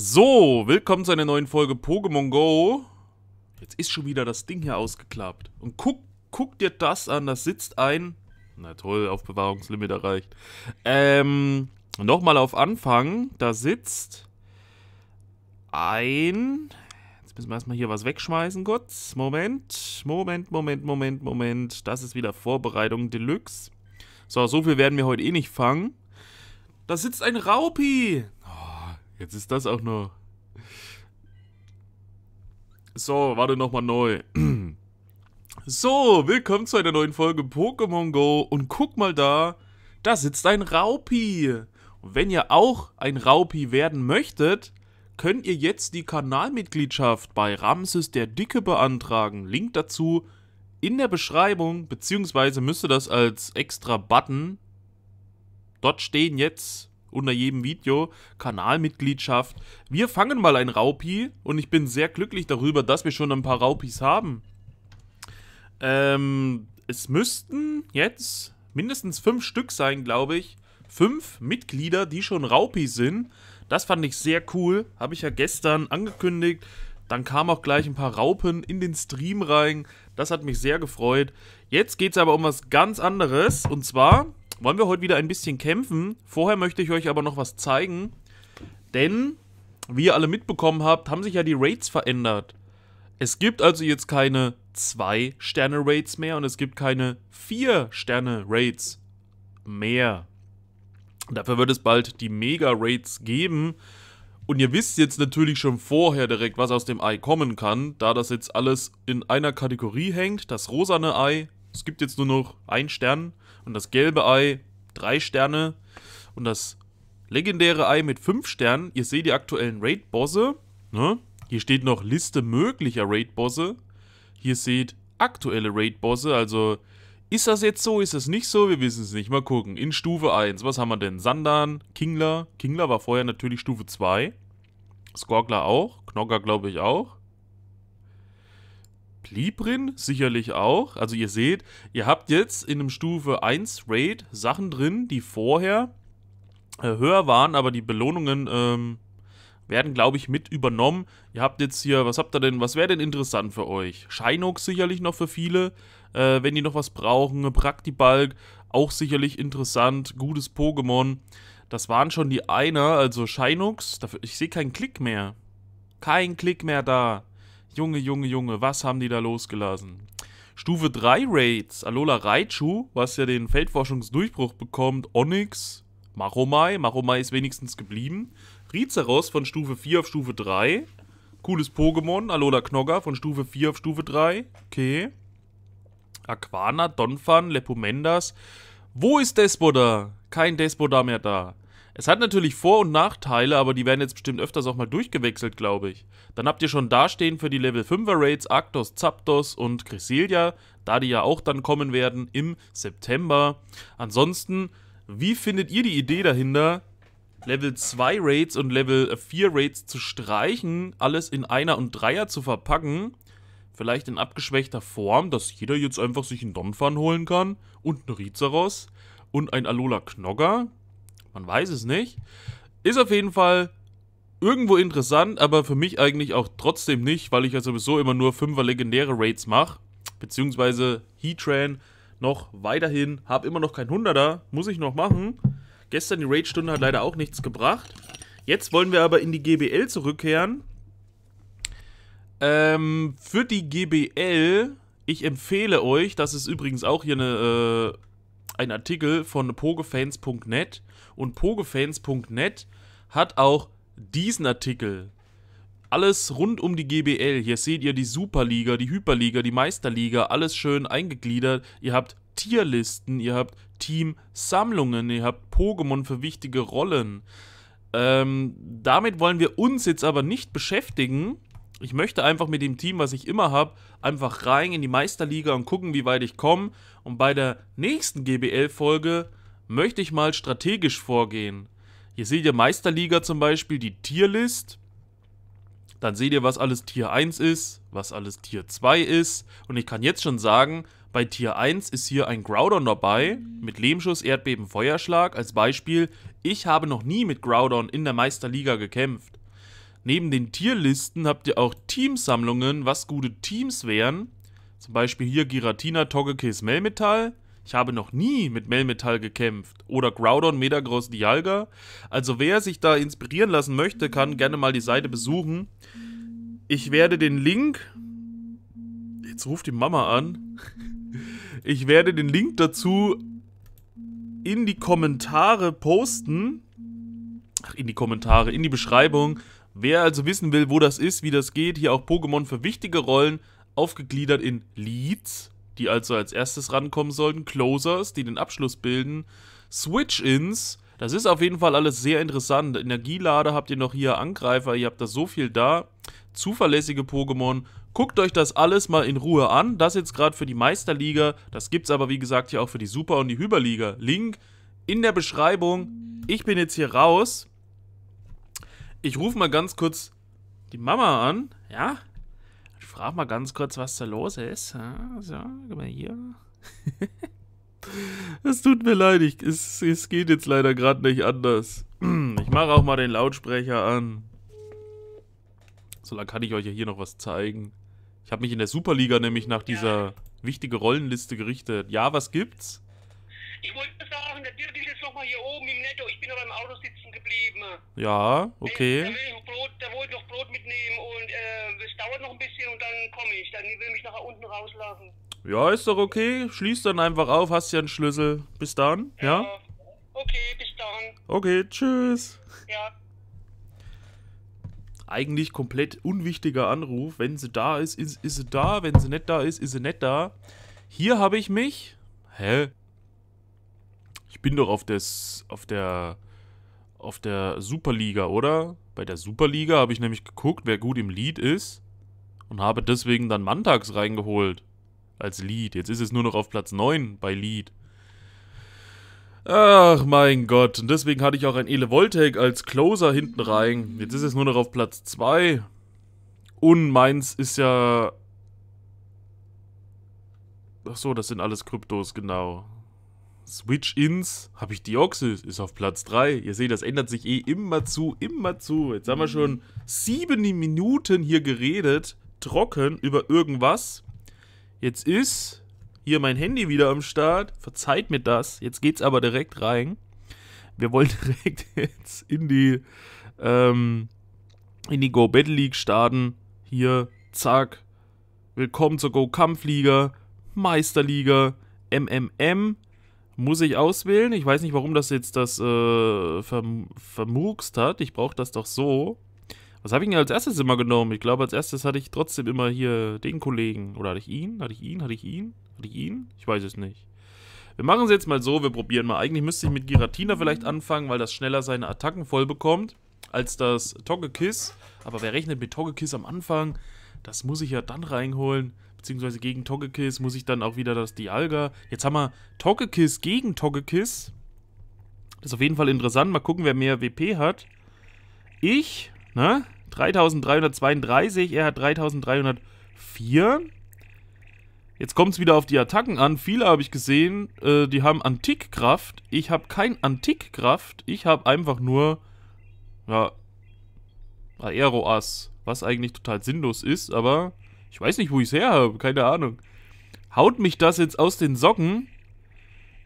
So, willkommen zu einer neuen Folge Pokémon Go. Jetzt ist schon wieder das Ding hier ausgeklappt. Und guck, guck dir das an, das sitzt ein... Na toll, Aufbewahrungslimit erreicht. Ähm, nochmal auf Anfang. Da sitzt ein... Jetzt müssen wir erstmal hier was wegschmeißen kurz. Moment, Moment, Moment, Moment, Moment. Das ist wieder Vorbereitung Deluxe. So, so viel werden wir heute eh nicht fangen. Da sitzt ein Raupi. Jetzt ist das auch noch. So, warte nochmal neu. So, willkommen zu einer neuen Folge Pokémon Go. Und guck mal da, da sitzt ein Raupi. Und wenn ihr auch ein Raupi werden möchtet, könnt ihr jetzt die Kanalmitgliedschaft bei Ramses der Dicke beantragen. Link dazu in der Beschreibung, beziehungsweise müsst ihr das als extra Button. Dort stehen jetzt unter jedem Video, Kanalmitgliedschaft. Wir fangen mal ein Raupi und ich bin sehr glücklich darüber, dass wir schon ein paar Raupis haben. Ähm, es müssten jetzt mindestens fünf Stück sein, glaube ich. Fünf Mitglieder, die schon Raupi sind. Das fand ich sehr cool. Habe ich ja gestern angekündigt. Dann kamen auch gleich ein paar Raupen in den Stream rein. Das hat mich sehr gefreut. Jetzt geht es aber um was ganz anderes. Und zwar wollen wir heute wieder ein bisschen kämpfen. Vorher möchte ich euch aber noch was zeigen. Denn, wie ihr alle mitbekommen habt, haben sich ja die Raids verändert. Es gibt also jetzt keine 2-Sterne-Raids mehr und es gibt keine 4-Sterne-Raids mehr. Dafür wird es bald die Mega-Raids geben. Und ihr wisst jetzt natürlich schon vorher direkt, was aus dem Ei kommen kann, da das jetzt alles in einer Kategorie hängt. Das rosane Ei, es gibt jetzt nur noch 1 Stern und das gelbe Ei drei Sterne und das legendäre Ei mit fünf Sternen. Ihr seht die aktuellen Raid-Bosse. Ne? Hier steht noch Liste möglicher Raid-Bosse. Hier seht aktuelle Raid-Bosse, also ist das jetzt so, ist das nicht so? Wir wissen es nicht. Mal gucken. In Stufe 1, was haben wir denn? Sandan, Kingler. Kingler war vorher natürlich Stufe 2. Skorgler auch. Knogger glaube ich auch. Plibrin sicherlich auch. Also ihr seht, ihr habt jetzt in einem Stufe 1 Raid Sachen drin, die vorher äh, höher waren, aber die Belohnungen ähm, werden, glaube ich, mit übernommen. Ihr habt jetzt hier, was habt ihr denn, was wäre denn interessant für euch? Shinox sicherlich noch für viele, äh, wenn die noch was brauchen. Praktibalg, auch sicherlich interessant. Gutes Pokémon. Das waren schon die einer, also Shinox. Dafür, ich sehe keinen Klick mehr. Kein Klick mehr da. Junge, Junge, Junge, was haben die da losgelassen? Stufe 3 Raids. Alola Raichu, was ja den Feldforschungsdurchbruch bekommt. Onyx, Maromai. Maromai ist wenigstens geblieben. Rizeros von Stufe 4 auf Stufe 3. Cooles Pokémon. Alola Knogger von Stufe 4 auf Stufe 3. Okay. Aquana, Donphan, Lepumendas. Wo ist Despoda? Kein Despoda mehr da. Es hat natürlich Vor- und Nachteile, aber die werden jetzt bestimmt öfters auch mal durchgewechselt, glaube ich. Dann habt ihr schon dastehen für die Level 5er Raids Arctos, Zapdos und Cresselia, da die ja auch dann kommen werden im September. Ansonsten, wie findet ihr die Idee dahinter, Level 2 Raids und Level 4 Raids zu streichen, alles in Einer- und Dreier zu verpacken? Vielleicht in abgeschwächter Form, dass jeder jetzt einfach sich einen Donphan holen kann und einen Rizeros und ein Alola Knogger man weiß es nicht. Ist auf jeden Fall irgendwo interessant, aber für mich eigentlich auch trotzdem nicht, weil ich ja sowieso immer nur 5er legendäre Raids mache. Beziehungsweise Heatran noch weiterhin. Habe immer noch kein 100er. Muss ich noch machen. Gestern die Raidstunde hat leider auch nichts gebracht. Jetzt wollen wir aber in die GBL zurückkehren. Ähm, für die GBL, ich empfehle euch, das ist übrigens auch hier eine, äh, ein Artikel von pogefans.net und pogefans.net hat auch diesen Artikel. Alles rund um die GBL. Hier seht ihr die Superliga, die Hyperliga, die Meisterliga, alles schön eingegliedert. Ihr habt Tierlisten, ihr habt Teamsammlungen, ihr habt Pokémon für wichtige Rollen. Ähm, damit wollen wir uns jetzt aber nicht beschäftigen. Ich möchte einfach mit dem Team, was ich immer habe, einfach rein in die Meisterliga und gucken, wie weit ich komme. Und bei der nächsten GBL-Folge möchte ich mal strategisch vorgehen. Hier seht ihr Meisterliga zum Beispiel die Tierlist. Dann seht ihr, was alles Tier 1 ist, was alles Tier 2 ist. Und ich kann jetzt schon sagen, bei Tier 1 ist hier ein Groudon dabei, mit Lehmschuss, Erdbeben, Feuerschlag. Als Beispiel, ich habe noch nie mit Groudon in der Meisterliga gekämpft. Neben den Tierlisten habt ihr auch Teamsammlungen, was gute Teams wären. Zum Beispiel hier Giratina, Togekiss, Melmetall. Ich habe noch nie mit Melmetal gekämpft oder Groudon, Metagross, Dialga. Also wer sich da inspirieren lassen möchte, kann gerne mal die Seite besuchen. Ich werde den Link... Jetzt ruft die Mama an. Ich werde den Link dazu in die Kommentare posten. Ach, in die Kommentare, in die Beschreibung. Wer also wissen will, wo das ist, wie das geht, hier auch Pokémon für wichtige Rollen, aufgegliedert in Leads, die also als erstes rankommen sollten, Closers, die den Abschluss bilden, Switch-Ins. Das ist auf jeden Fall alles sehr interessant. Energielade habt ihr noch hier, Angreifer, ihr habt da so viel da. Zuverlässige Pokémon. Guckt euch das alles mal in Ruhe an. Das jetzt gerade für die Meisterliga. Das gibt es aber, wie gesagt, hier auch für die Super- und die Hyperliga. Link in der Beschreibung. Ich bin jetzt hier raus. Ich rufe mal ganz kurz die Mama an. Ja, frage mal ganz kurz, was da los ist. So, guck mal hier. Es tut mir leid, ich, es, es geht jetzt leider gerade nicht anders. Ich mache auch mal den Lautsprecher an. Solange kann ich euch ja hier noch was zeigen. Ich habe mich in der Superliga nämlich nach dieser wichtigen Rollenliste gerichtet. Ja, was gibt's? Ich wollte sagen, der Dirk ist jetzt nochmal hier oben im Netto. Ich bin aber im Auto sitzen geblieben. Ja, okay. Der, der, will, Brot, der wollte noch Brot mitnehmen und äh, es dauert noch ein bisschen und dann komme ich. Dann will mich nachher unten rauslassen. Ja, ist doch okay. Schließ dann einfach auf, hast ja einen Schlüssel. Bis dann, ja? ja? Okay, bis dann. Okay, tschüss. Ja. Eigentlich komplett unwichtiger Anruf. Wenn sie da ist, ist, ist sie da. Wenn sie nicht da ist, ist sie nicht da. Hier habe ich mich. Hä? Ich bin doch auf, des, auf der auf der Superliga, oder? Bei der Superliga habe ich nämlich geguckt, wer gut im Lead ist und habe deswegen dann Mantags reingeholt als Lead. Jetzt ist es nur noch auf Platz 9 bei Lead. Ach mein Gott, und deswegen hatte ich auch ein Ele Voltec als Closer hinten rein. Jetzt ist es nur noch auf Platz 2. Und meins ist ja Ach so, das sind alles Kryptos, genau. Switch-Ins habe ich Deoxys, ist auf Platz 3. Ihr seht, das ändert sich eh immer zu, immer zu. Jetzt haben wir schon sieben Minuten hier geredet, trocken über irgendwas. Jetzt ist hier mein Handy wieder am Start. Verzeiht mir das. Jetzt geht's aber direkt rein. Wir wollen direkt jetzt in die, ähm, in die Go Battle League starten. Hier, zack. Willkommen zur Go Kampfliga, Meisterliga, MMM muss ich auswählen. Ich weiß nicht, warum das jetzt das äh, verm vermugst hat. Ich brauche das doch so. Was habe ich denn als erstes immer genommen? Ich glaube, als erstes hatte ich trotzdem immer hier den Kollegen. Oder hatte ich ihn? Hatte ich ihn? Hatte ich ihn? Hatte ich ihn? Ich weiß es nicht. Wir machen es jetzt mal so, wir probieren mal. Eigentlich müsste ich mit Giratina vielleicht anfangen, weil das schneller seine Attacken voll bekommt als das Togekiss. Aber wer rechnet mit Togekiss am Anfang? Das muss ich ja dann reinholen beziehungsweise gegen Togekiss muss ich dann auch wieder das Dialga. Jetzt haben wir Togekiss gegen Togekiss. Das ist auf jeden Fall interessant. Mal gucken, wer mehr WP hat. Ich, ne? 3332, er hat 3304. Jetzt kommt es wieder auf die Attacken an. Viele habe ich gesehen, äh, die haben Antikkraft. Ich habe kein Antikkraft. Ich habe einfach nur, ja, Aeroas. Was eigentlich total sinnlos ist, aber ich weiß nicht, wo ich es her habe, keine Ahnung. Haut mich das jetzt aus den Socken?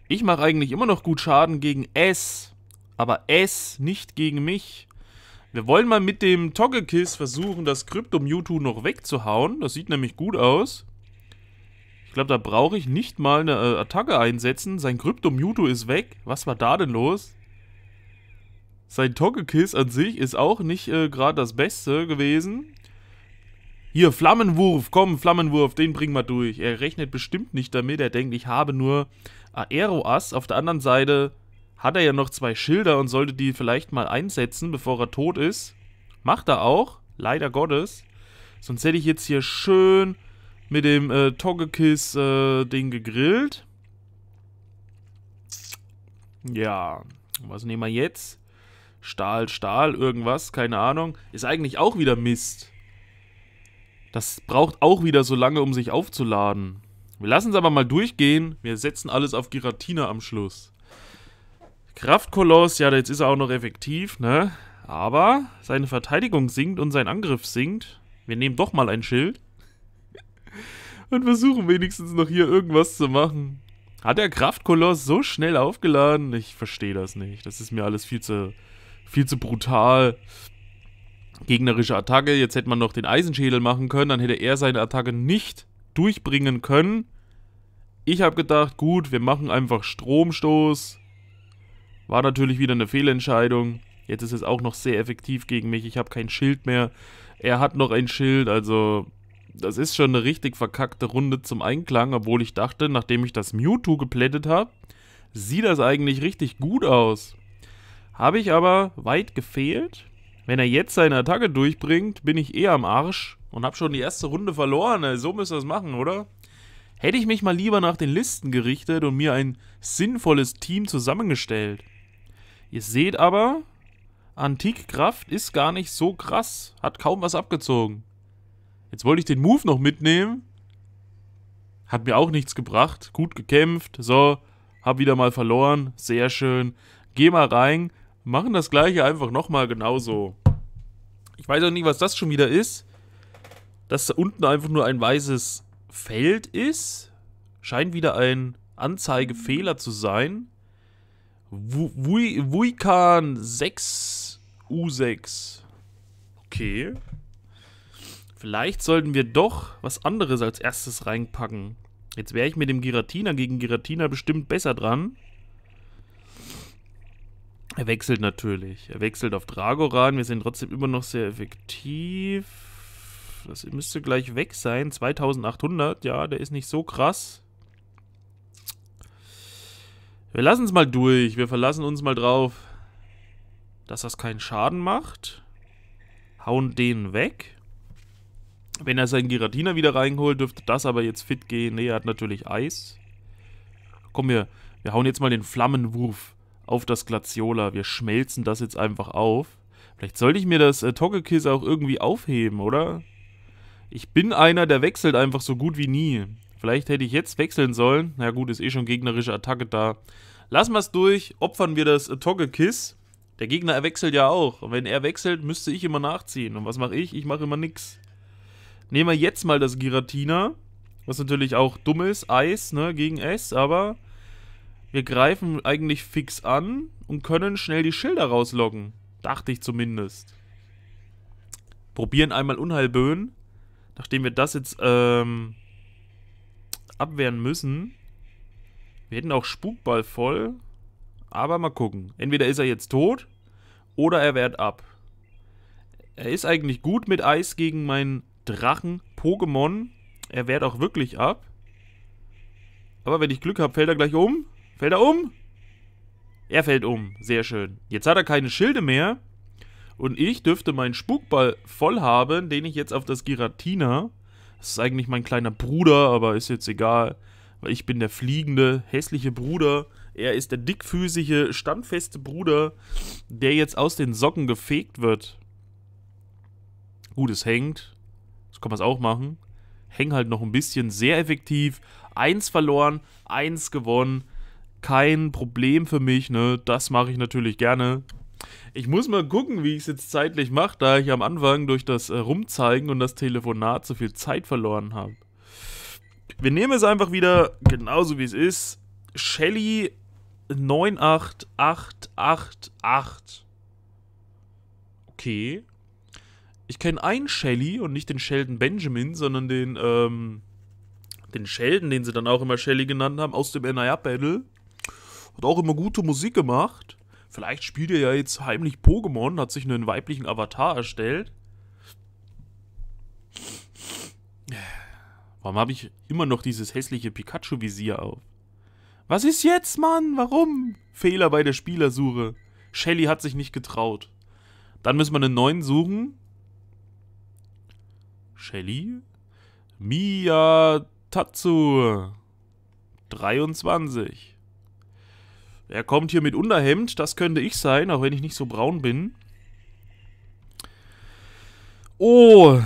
Ich mache eigentlich immer noch gut Schaden gegen S. aber S nicht gegen mich. Wir wollen mal mit dem Togekiss versuchen, das Krypto Mewtwo noch wegzuhauen. Das sieht nämlich gut aus. Ich glaube, da brauche ich nicht mal eine äh, Attacke einsetzen. Sein Krypto Mewtwo ist weg. Was war da denn los? Sein Togekiss an sich ist auch nicht äh, gerade das Beste gewesen. Hier, Flammenwurf, komm, Flammenwurf, den bringen wir durch. Er rechnet bestimmt nicht damit, er denkt, ich habe nur Aeroas. Auf der anderen Seite hat er ja noch zwei Schilder und sollte die vielleicht mal einsetzen, bevor er tot ist. Macht er auch, leider Gottes. Sonst hätte ich jetzt hier schön mit dem äh, Togekiss äh, Ding gegrillt. Ja, was nehmen wir jetzt? Stahl, Stahl, irgendwas, keine Ahnung. Ist eigentlich auch wieder Mist. Das braucht auch wieder so lange, um sich aufzuladen. Wir lassen es aber mal durchgehen. Wir setzen alles auf Giratina am Schluss. Kraftkoloss, ja, jetzt ist er auch noch effektiv, ne? Aber seine Verteidigung sinkt und sein Angriff sinkt. Wir nehmen doch mal ein Schild. und versuchen wenigstens noch hier irgendwas zu machen. Hat der Kraftkoloss so schnell aufgeladen? Ich verstehe das nicht. Das ist mir alles viel zu, viel zu brutal gegnerische Attacke. Jetzt hätte man noch den Eisenschädel machen können, dann hätte er seine Attacke nicht durchbringen können. Ich habe gedacht, gut, wir machen einfach Stromstoß. War natürlich wieder eine Fehlentscheidung. Jetzt ist es auch noch sehr effektiv gegen mich. Ich habe kein Schild mehr. Er hat noch ein Schild, also das ist schon eine richtig verkackte Runde zum Einklang, obwohl ich dachte, nachdem ich das Mewtwo geplättet habe, sieht das eigentlich richtig gut aus. Habe ich aber weit gefehlt. Wenn er jetzt seine Attacke durchbringt, bin ich eh am Arsch und habe schon die erste Runde verloren. Also so müsst ihr das machen, oder? Hätte ich mich mal lieber nach den Listen gerichtet und mir ein sinnvolles Team zusammengestellt. Ihr seht aber, Antikkraft ist gar nicht so krass. Hat kaum was abgezogen. Jetzt wollte ich den Move noch mitnehmen. Hat mir auch nichts gebracht. Gut gekämpft. So, hab wieder mal verloren. Sehr schön. Geh mal rein machen das gleiche einfach nochmal genauso. Ich weiß auch nicht, was das schon wieder ist. Dass da unten einfach nur ein weißes Feld ist. Scheint wieder ein Anzeigefehler zu sein. Wuikan 6 U6. Okay. Vielleicht sollten wir doch was anderes als erstes reinpacken. Jetzt wäre ich mit dem Giratina gegen Giratina bestimmt besser dran. Er wechselt natürlich. Er wechselt auf Dragoran. Wir sind trotzdem immer noch sehr effektiv. Das müsste gleich weg sein. 2800, ja, der ist nicht so krass. Wir lassen es mal durch. Wir verlassen uns mal drauf, dass das keinen Schaden macht. Hauen den weg. Wenn er seinen Giratina wieder reinholt, dürfte das aber jetzt fit gehen. Ne, er hat natürlich Eis. Komm, wir, wir hauen jetzt mal den Flammenwurf auf das Glaciola. Wir schmelzen das jetzt einfach auf. Vielleicht sollte ich mir das äh, Togekiss auch irgendwie aufheben, oder? Ich bin einer, der wechselt einfach so gut wie nie. Vielleicht hätte ich jetzt wechseln sollen. Na gut, ist eh schon gegnerische Attacke da. Lassen wir es durch, opfern wir das äh, Togekiss. Der Gegner wechselt ja auch. Und wenn er wechselt, müsste ich immer nachziehen. Und was mache ich? Ich mache immer nichts. Nehmen wir jetzt mal das Giratina. Was natürlich auch dumm ist. Eis, ne, gegen S, aber wir greifen eigentlich fix an und können schnell die Schilder rauslocken. Dachte ich zumindest. Probieren einmal Unheilböen. Nachdem wir das jetzt ähm, abwehren müssen. Wir hätten auch Spukball voll. Aber mal gucken. Entweder ist er jetzt tot oder er wehrt ab. Er ist eigentlich gut mit Eis gegen meinen Drachen-Pokémon. Er wehrt auch wirklich ab. Aber wenn ich Glück habe, fällt er gleich um. Fällt er um? Er fällt um. Sehr schön. Jetzt hat er keine Schilde mehr. Und ich dürfte meinen Spukball voll haben, den ich jetzt auf das Giratina. Das ist eigentlich mein kleiner Bruder, aber ist jetzt egal. Weil ich bin der fliegende, hässliche Bruder. Er ist der dickfüßige, standfeste Bruder, der jetzt aus den Socken gefegt wird. Gut, es hängt. Das kann man es auch machen. Hängt halt noch ein bisschen. Sehr effektiv. Eins verloren, eins gewonnen kein Problem für mich, ne? Das mache ich natürlich gerne. Ich muss mal gucken, wie ich es jetzt zeitlich mache, da ich am Anfang durch das äh, Rumzeigen und das Telefonat so viel Zeit verloren habe. Wir nehmen es einfach wieder genauso wie es ist. Shelly 98888. Okay. Ich kenne einen Shelly und nicht den Sheldon Benjamin, sondern den, ähm, den Sheldon, den sie dann auch immer Shelly genannt haben, aus dem NIA Battle. Hat auch immer gute Musik gemacht. Vielleicht spielt er ja jetzt heimlich Pokémon, hat sich einen weiblichen Avatar erstellt. Warum habe ich immer noch dieses hässliche Pikachu-Visier auf? Was ist jetzt, Mann? Warum? Fehler bei der Spielersuche. Shelly hat sich nicht getraut. Dann müssen wir einen neuen suchen. Shelly? Miyatatsu. 23. Er kommt hier mit Unterhemd, das könnte ich sein, auch wenn ich nicht so braun bin. Oh.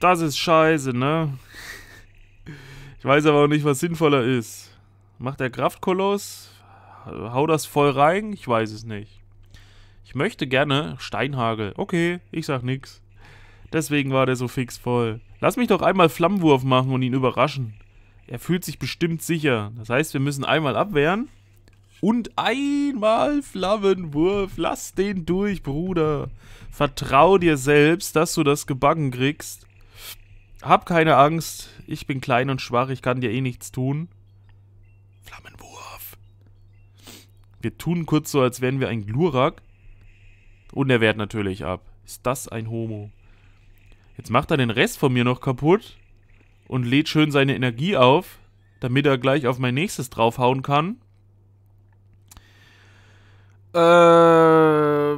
Das ist scheiße, ne? Ich weiß aber auch nicht, was sinnvoller ist. Macht der Kraftkoloss? Hau das voll rein? Ich weiß es nicht. Ich möchte gerne Steinhagel. Okay, ich sag nix. Deswegen war der so fix voll. Lass mich doch einmal Flammenwurf machen und ihn überraschen. Er fühlt sich bestimmt sicher. Das heißt, wir müssen einmal abwehren. Und einmal Flammenwurf. Lass den durch, Bruder. Vertrau dir selbst, dass du das gebacken kriegst. Hab keine Angst. Ich bin klein und schwach. Ich kann dir eh nichts tun. Flammenwurf. Wir tun kurz so, als wären wir ein Glurak. Und er wehrt natürlich ab. Ist das ein Homo? Jetzt macht er den Rest von mir noch kaputt und lädt schön seine Energie auf, damit er gleich auf mein nächstes draufhauen kann. Äh,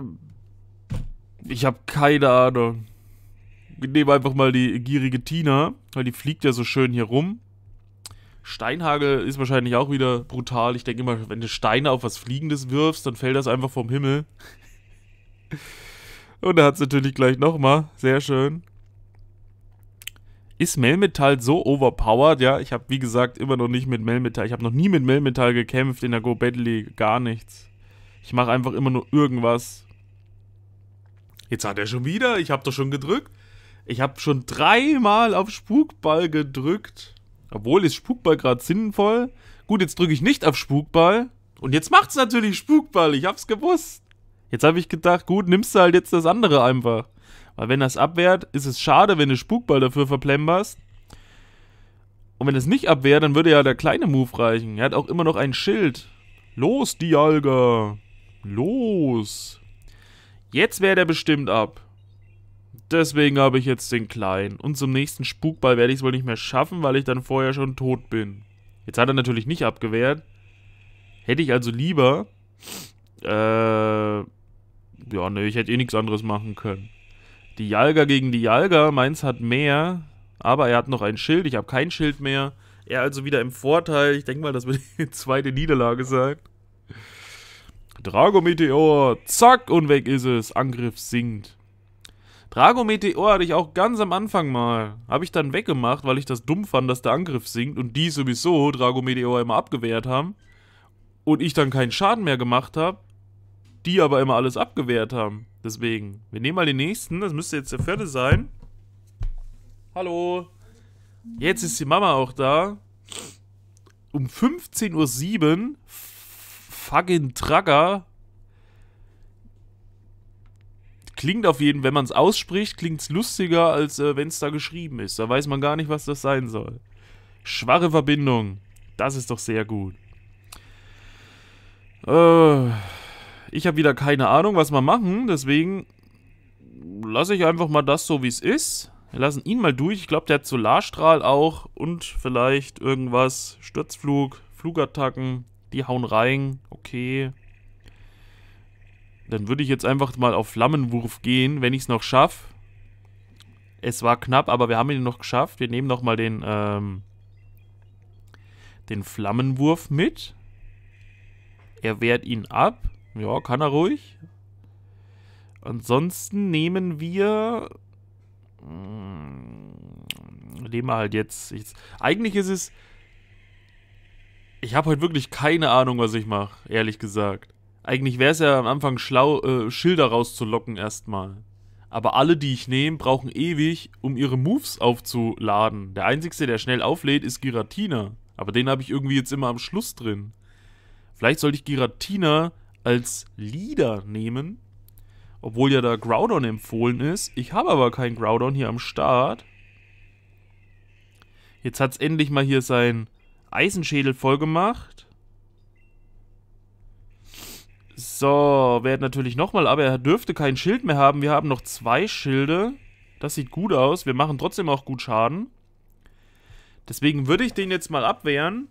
ich habe keine Ahnung. Ich nehme einfach mal die gierige Tina, weil die fliegt ja so schön hier rum. Steinhagel ist wahrscheinlich auch wieder brutal. Ich denke immer, wenn du Steine auf was Fliegendes wirfst, dann fällt das einfach vom Himmel. Und er hat es natürlich gleich nochmal. Sehr schön ist Melmetal so overpowered? Ja, ich habe wie gesagt immer noch nicht mit Melmetal, ich habe noch nie mit Melmetal gekämpft in der Go Battle League, gar nichts. Ich mache einfach immer nur irgendwas. Jetzt hat er schon wieder, ich habe doch schon gedrückt. Ich habe schon dreimal auf Spukball gedrückt. Obwohl ist Spukball gerade sinnvoll. Gut, jetzt drücke ich nicht auf Spukball. Und jetzt macht's natürlich Spukball, ich hab's gewusst. Jetzt habe ich gedacht, gut, nimmst du halt jetzt das andere einfach. Weil wenn das abwehrt, ist es schade, wenn du Spukball dafür verplemperst. Und wenn es nicht abwehrt, dann würde ja der kleine Move reichen. Er hat auch immer noch ein Schild. Los, Dialga. Los. Jetzt wäre der bestimmt ab. Deswegen habe ich jetzt den kleinen. Und zum nächsten Spukball werde ich es wohl nicht mehr schaffen, weil ich dann vorher schon tot bin. Jetzt hat er natürlich nicht abgewehrt. Hätte ich also lieber... Äh... Ja, ne, ich hätte eh nichts anderes machen können. Die Jalga gegen die Jalga. Mainz hat mehr, aber er hat noch ein Schild. Ich habe kein Schild mehr. Er also wieder im Vorteil. Ich denke mal, das wird die zweite Niederlage sein. Dragometeor. Zack und weg ist es. Angriff sinkt. Dragometeor hatte ich auch ganz am Anfang mal. Habe ich dann weggemacht, weil ich das dumm fand, dass der Angriff sinkt und die sowieso Dragometeor immer abgewehrt haben. Und ich dann keinen Schaden mehr gemacht habe. Die aber immer alles abgewehrt haben. Deswegen, wir nehmen mal den nächsten. Das müsste jetzt der vierte sein. Hallo. Jetzt ist die Mama auch da. Um 15.07 Uhr. Fucking Tracker. Klingt auf jeden Fall, wenn man es ausspricht, klingt es lustiger, als äh, wenn es da geschrieben ist. Da weiß man gar nicht, was das sein soll. Schwache Verbindung. Das ist doch sehr gut. Äh. Ich habe wieder keine Ahnung, was wir machen. Deswegen lasse ich einfach mal das so, wie es ist. Wir lassen ihn mal durch. Ich glaube, der hat Solarstrahl auch und vielleicht irgendwas. Sturzflug, Flugattacken. Die hauen rein. Okay. Dann würde ich jetzt einfach mal auf Flammenwurf gehen, wenn ich es noch schaffe. Es war knapp, aber wir haben ihn noch geschafft. Wir nehmen nochmal den, ähm, den Flammenwurf mit. Er wehrt ihn ab. Ja, kann er ruhig. Ansonsten nehmen wir... Hm, nehmen wir halt jetzt... jetzt eigentlich ist es... Ich habe heute wirklich keine Ahnung, was ich mache, ehrlich gesagt. Eigentlich wäre es ja am Anfang schlau, äh, Schilder rauszulocken erstmal. Aber alle, die ich nehme, brauchen ewig, um ihre Moves aufzuladen. Der einzige, der schnell auflädt, ist Giratina. Aber den habe ich irgendwie jetzt immer am Schluss drin. Vielleicht sollte ich Giratina als Leader nehmen. Obwohl ja da Groudon empfohlen ist. Ich habe aber keinen Groudon hier am Start. Jetzt hat es endlich mal hier seinen Eisenschädel vollgemacht. gemacht. So, wert natürlich nochmal, aber er dürfte kein Schild mehr haben. Wir haben noch zwei Schilde. Das sieht gut aus. Wir machen trotzdem auch gut Schaden. Deswegen würde ich den jetzt mal abwehren.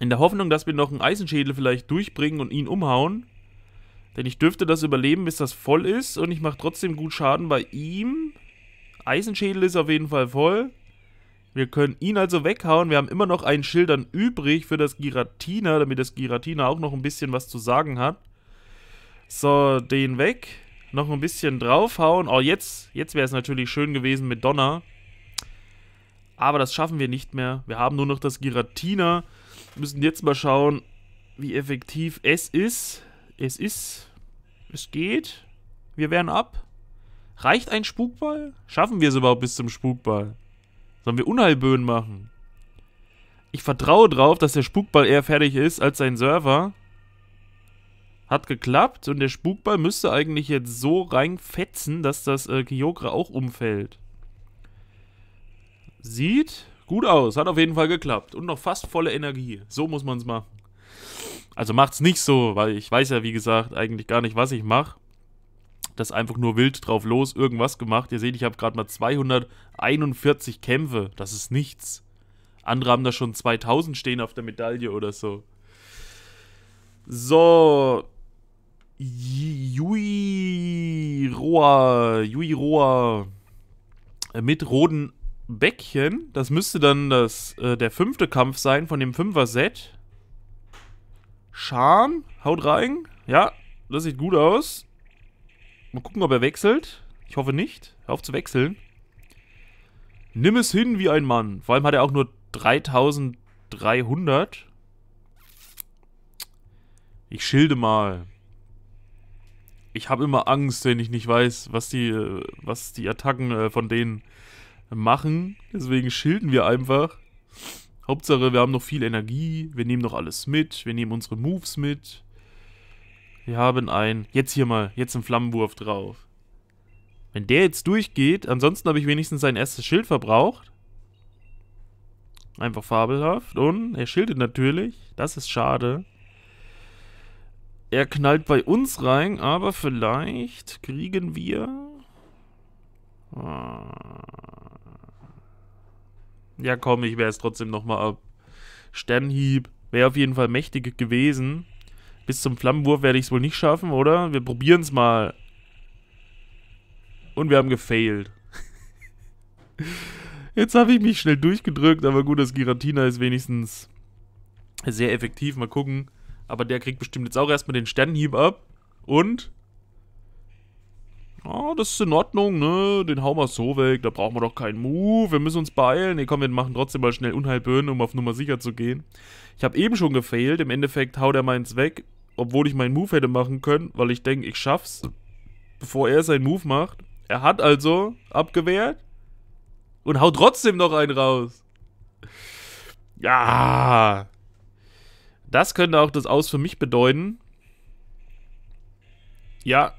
In der Hoffnung, dass wir noch einen Eisenschädel vielleicht durchbringen und ihn umhauen. Denn ich dürfte das überleben, bis das voll ist. Und ich mache trotzdem gut Schaden bei ihm. Eisenschädel ist auf jeden Fall voll. Wir können ihn also weghauen. Wir haben immer noch einen Schildern übrig für das Giratina, damit das Giratina auch noch ein bisschen was zu sagen hat. So, den weg. Noch ein bisschen draufhauen. Oh, jetzt, jetzt wäre es natürlich schön gewesen mit Donner. Aber das schaffen wir nicht mehr. Wir haben nur noch das Giratina müssen jetzt mal schauen, wie effektiv es ist. Es ist. Es geht. Wir werden ab. Reicht ein Spukball? Schaffen wir es überhaupt bis zum Spukball? Sollen wir Unheilböen machen? Ich vertraue drauf, dass der Spukball eher fertig ist als sein Server. Hat geklappt und der Spukball müsste eigentlich jetzt so reinfetzen, dass das äh, Kyogre auch umfällt. Sieht gut aus, hat auf jeden Fall geklappt. Und noch fast volle Energie. So muss man es machen. Also macht's nicht so, weil ich weiß ja, wie gesagt, eigentlich gar nicht, was ich mache. Das einfach nur wild drauf los, irgendwas gemacht. Ihr seht, ich habe gerade mal 241 Kämpfe. Das ist nichts. Andere haben da schon 2000 stehen auf der Medaille oder so. So. Yui Roa. Yui Roa. Mit roten Bäckchen, das müsste dann das, äh, der fünfte Kampf sein von dem Fünfer-Set. Schan, haut rein. Ja, das sieht gut aus. Mal gucken, ob er wechselt. Ich hoffe nicht. Hör auf zu wechseln. Nimm es hin wie ein Mann. Vor allem hat er auch nur 3300. Ich schilde mal. Ich habe immer Angst, wenn ich nicht weiß, was die, äh, was die Attacken äh, von denen machen. Deswegen schilden wir einfach. Hauptsache, wir haben noch viel Energie. Wir nehmen noch alles mit. Wir nehmen unsere Moves mit. Wir haben ein... Jetzt hier mal. Jetzt einen Flammenwurf drauf. Wenn der jetzt durchgeht, ansonsten habe ich wenigstens sein erstes Schild verbraucht. Einfach fabelhaft. Und er schildet natürlich. Das ist schade. Er knallt bei uns rein, aber vielleicht kriegen wir... Ah ja komm, ich wehre es trotzdem nochmal ab. Sternhieb wäre auf jeden Fall mächtig gewesen. Bis zum Flammenwurf werde ich es wohl nicht schaffen, oder? Wir probieren es mal. Und wir haben gefailed. Jetzt habe ich mich schnell durchgedrückt, aber gut, das Giratina ist wenigstens sehr effektiv. Mal gucken. Aber der kriegt bestimmt jetzt auch erstmal den Sternhieb ab. Und Ah, das ist in Ordnung, ne? Den hauen wir so weg, da brauchen wir doch keinen Move, wir müssen uns beeilen. Ne, komm, wir machen trotzdem mal schnell Unheilböen, um auf Nummer sicher zu gehen. Ich habe eben schon gefailt, im Endeffekt haut er meins weg, obwohl ich meinen Move hätte machen können, weil ich denke, ich schaff's, bevor er seinen Move macht. Er hat also abgewehrt und haut trotzdem noch einen raus. Ja. Das könnte auch das Aus für mich bedeuten. Ja,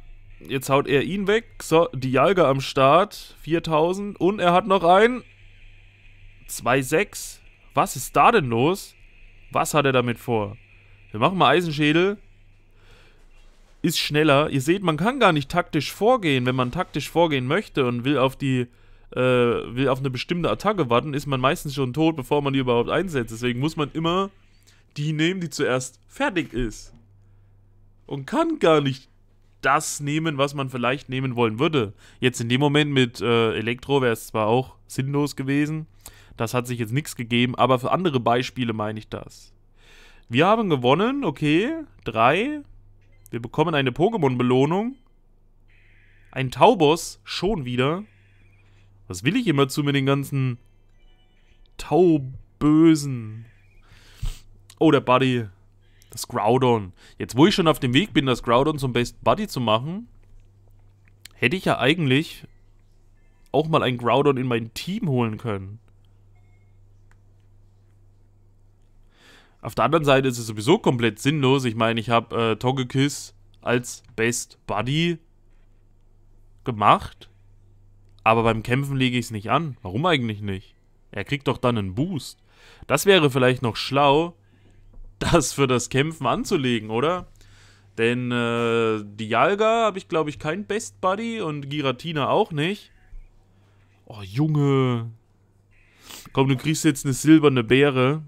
Jetzt haut er ihn weg. So, die Jalga am Start. 4000. Und er hat noch einen. 2,6. Was ist da denn los? Was hat er damit vor? Wir machen mal Eisenschädel. Ist schneller. Ihr seht, man kann gar nicht taktisch vorgehen. Wenn man taktisch vorgehen möchte und will auf die äh, will auf eine bestimmte Attacke warten, ist man meistens schon tot, bevor man die überhaupt einsetzt. Deswegen muss man immer die nehmen, die zuerst fertig ist. Und kann gar nicht das nehmen, was man vielleicht nehmen wollen würde. Jetzt in dem Moment mit äh, Elektro wäre es zwar auch sinnlos gewesen, das hat sich jetzt nichts gegeben, aber für andere Beispiele meine ich das. Wir haben gewonnen, okay, drei. Wir bekommen eine Pokémon-Belohnung. Ein Taubos, schon wieder. Was will ich immer zu mit den ganzen Taubösen? Oh, der Buddy. Das Groudon. Jetzt, wo ich schon auf dem Weg bin, das Groudon zum Best Buddy zu machen, hätte ich ja eigentlich auch mal ein Groudon in mein Team holen können. Auf der anderen Seite ist es sowieso komplett sinnlos. Ich meine, ich habe äh, Togekiss als Best Buddy gemacht. Aber beim Kämpfen lege ich es nicht an. Warum eigentlich nicht? Er kriegt doch dann einen Boost. Das wäre vielleicht noch schlau, das für das Kämpfen anzulegen, oder? Denn äh, Dialga habe ich, glaube ich, kein Best Buddy und Giratina auch nicht. Oh, Junge. Komm, du kriegst jetzt eine silberne Beere.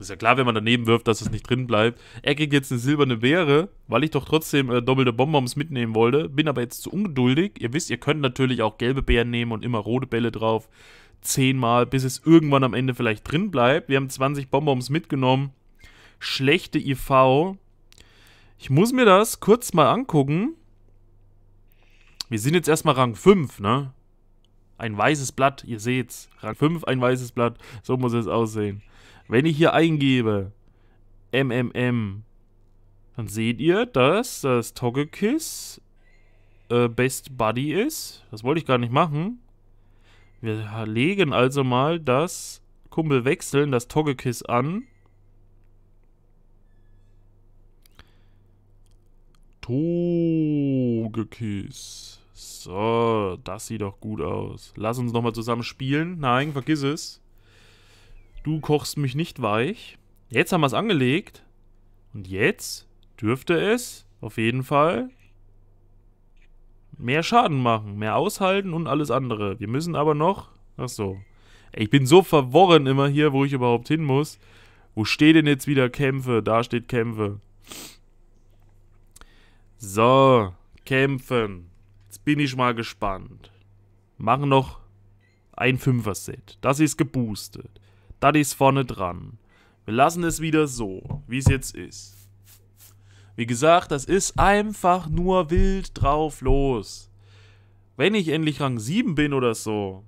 Ist ja klar, wenn man daneben wirft, dass es nicht drin bleibt. Er kriegt jetzt eine silberne Beere, weil ich doch trotzdem äh, doppelte Bonbons mitnehmen wollte. Bin aber jetzt zu ungeduldig. Ihr wisst, ihr könnt natürlich auch gelbe Beeren nehmen und immer rote Bälle drauf zehnmal, bis es irgendwann am Ende vielleicht drin bleibt. Wir haben 20 Bonbons mitgenommen. Schlechte IV. Ich muss mir das kurz mal angucken. Wir sind jetzt erstmal Rang 5, ne? Ein weißes Blatt, ihr seht's. Rang 5, ein weißes Blatt. So muss es aussehen. Wenn ich hier eingebe, MMM, dann seht ihr, dass das Togekiss äh, Best Buddy ist. Das wollte ich gar nicht machen. Wir legen also mal das Kumpel wechseln, das Togekiss an. Togekiss. So, das sieht doch gut aus. Lass uns nochmal zusammen spielen. Nein, vergiss es. Du kochst mich nicht weich. Jetzt haben wir es angelegt. Und jetzt dürfte es auf jeden Fall mehr Schaden machen, mehr aushalten und alles andere. Wir müssen aber noch. Ach so. Ich bin so verworren immer hier, wo ich überhaupt hin muss. Wo steht denn jetzt wieder Kämpfe? Da steht Kämpfe. So, kämpfen. Jetzt bin ich mal gespannt. Machen noch ein Fünfer-Set. Das ist geboostet. Das ist vorne dran. Wir lassen es wieder so, wie es jetzt ist. Wie gesagt, das ist einfach nur wild drauf los. Wenn ich endlich Rang 7 bin oder so,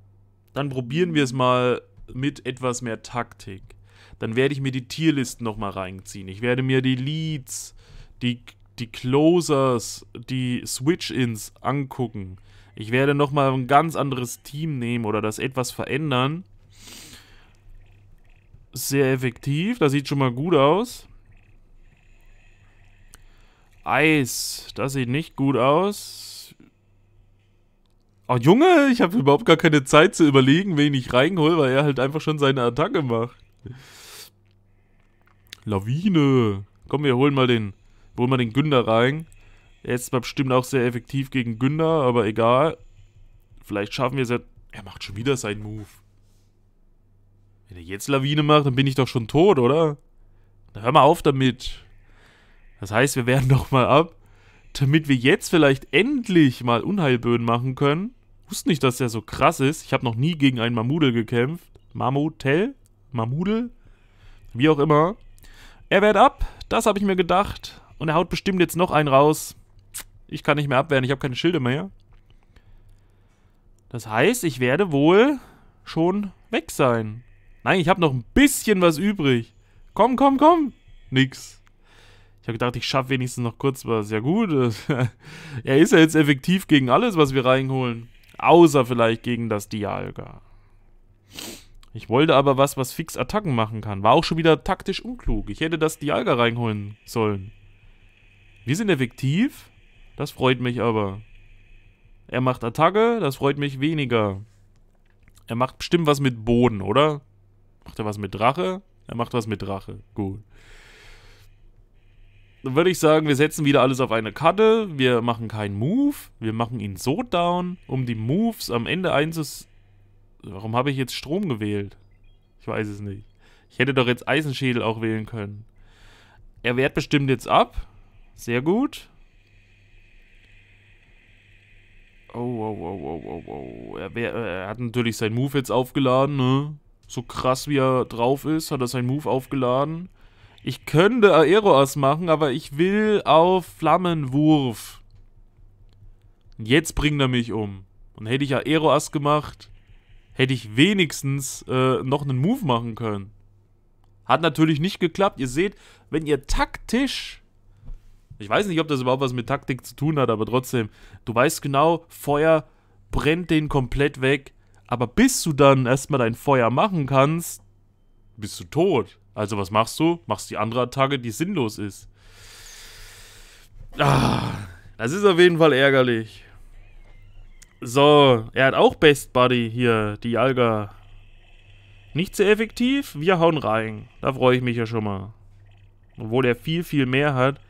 dann probieren wir es mal mit etwas mehr Taktik. Dann werde ich mir die Tierlisten nochmal reinziehen. Ich werde mir die Leads, die, die Closers, die Switch-Ins angucken. Ich werde nochmal ein ganz anderes Team nehmen oder das etwas verändern. Sehr effektiv, das sieht schon mal gut aus. Eis. Das sieht nicht gut aus. Oh, Junge, ich habe überhaupt gar keine Zeit zu überlegen, wen ich reinhol, weil er halt einfach schon seine Attacke macht. Lawine. Komm, wir holen mal den, holen mal den Günder rein. Er ist zwar bestimmt auch sehr effektiv gegen Günder, aber egal. Vielleicht schaffen wir es ja... Er macht schon wieder seinen Move. Wenn er jetzt Lawine macht, dann bin ich doch schon tot, oder? Dann hör mal auf damit. Das heißt, wir werden mal ab, damit wir jetzt vielleicht endlich mal Unheilböen machen können. Wusste nicht, dass der so krass ist. Ich habe noch nie gegen einen Mamudel gekämpft. Mammutel? Mamudel? Wie auch immer. Er wehrt ab, das habe ich mir gedacht. Und er haut bestimmt jetzt noch einen raus. Ich kann nicht mehr abwehren, ich habe keine Schilde mehr. Das heißt, ich werde wohl schon weg sein. Nein, ich habe noch ein bisschen was übrig. Komm, komm, komm. Nix. Ich habe gedacht, ich schaffe wenigstens noch kurz was. Ja gut, er ist ja jetzt effektiv gegen alles, was wir reinholen. Außer vielleicht gegen das Dialga. Ich wollte aber was, was fix Attacken machen kann. War auch schon wieder taktisch unklug. Ich hätte das Dialga reinholen sollen. Wir sind effektiv. Das freut mich aber. Er macht Attacke, das freut mich weniger. Er macht bestimmt was mit Boden, oder? Macht er was mit Drache? Er macht was mit Drache. Gut würde ich sagen, wir setzen wieder alles auf eine Karte. Wir machen keinen Move. Wir machen ihn so down, um die Moves am Ende einzus... Warum habe ich jetzt Strom gewählt? Ich weiß es nicht. Ich hätte doch jetzt Eisenschädel auch wählen können. Er wehrt bestimmt jetzt ab. Sehr gut. Oh, oh, oh, oh, oh, oh. Er, wär, äh, er hat natürlich seinen Move jetzt aufgeladen, ne? So krass, wie er drauf ist, hat er seinen Move aufgeladen. Ich könnte Aeroas machen, aber ich will auf Flammenwurf. Jetzt bringt er mich um. Und hätte ich Aeroas gemacht, hätte ich wenigstens äh, noch einen Move machen können. Hat natürlich nicht geklappt. Ihr seht, wenn ihr taktisch... Ich weiß nicht, ob das überhaupt was mit Taktik zu tun hat, aber trotzdem. Du weißt genau, Feuer brennt den komplett weg. Aber bis du dann erstmal dein Feuer machen kannst, bist du tot. Also was machst du? Machst die andere Attacke, die sinnlos ist. Ah, das ist auf jeden Fall ärgerlich. So, er hat auch Best Buddy hier, die Alga. Nicht sehr effektiv, wir hauen rein. Da freue ich mich ja schon mal. Obwohl er viel, viel mehr hat.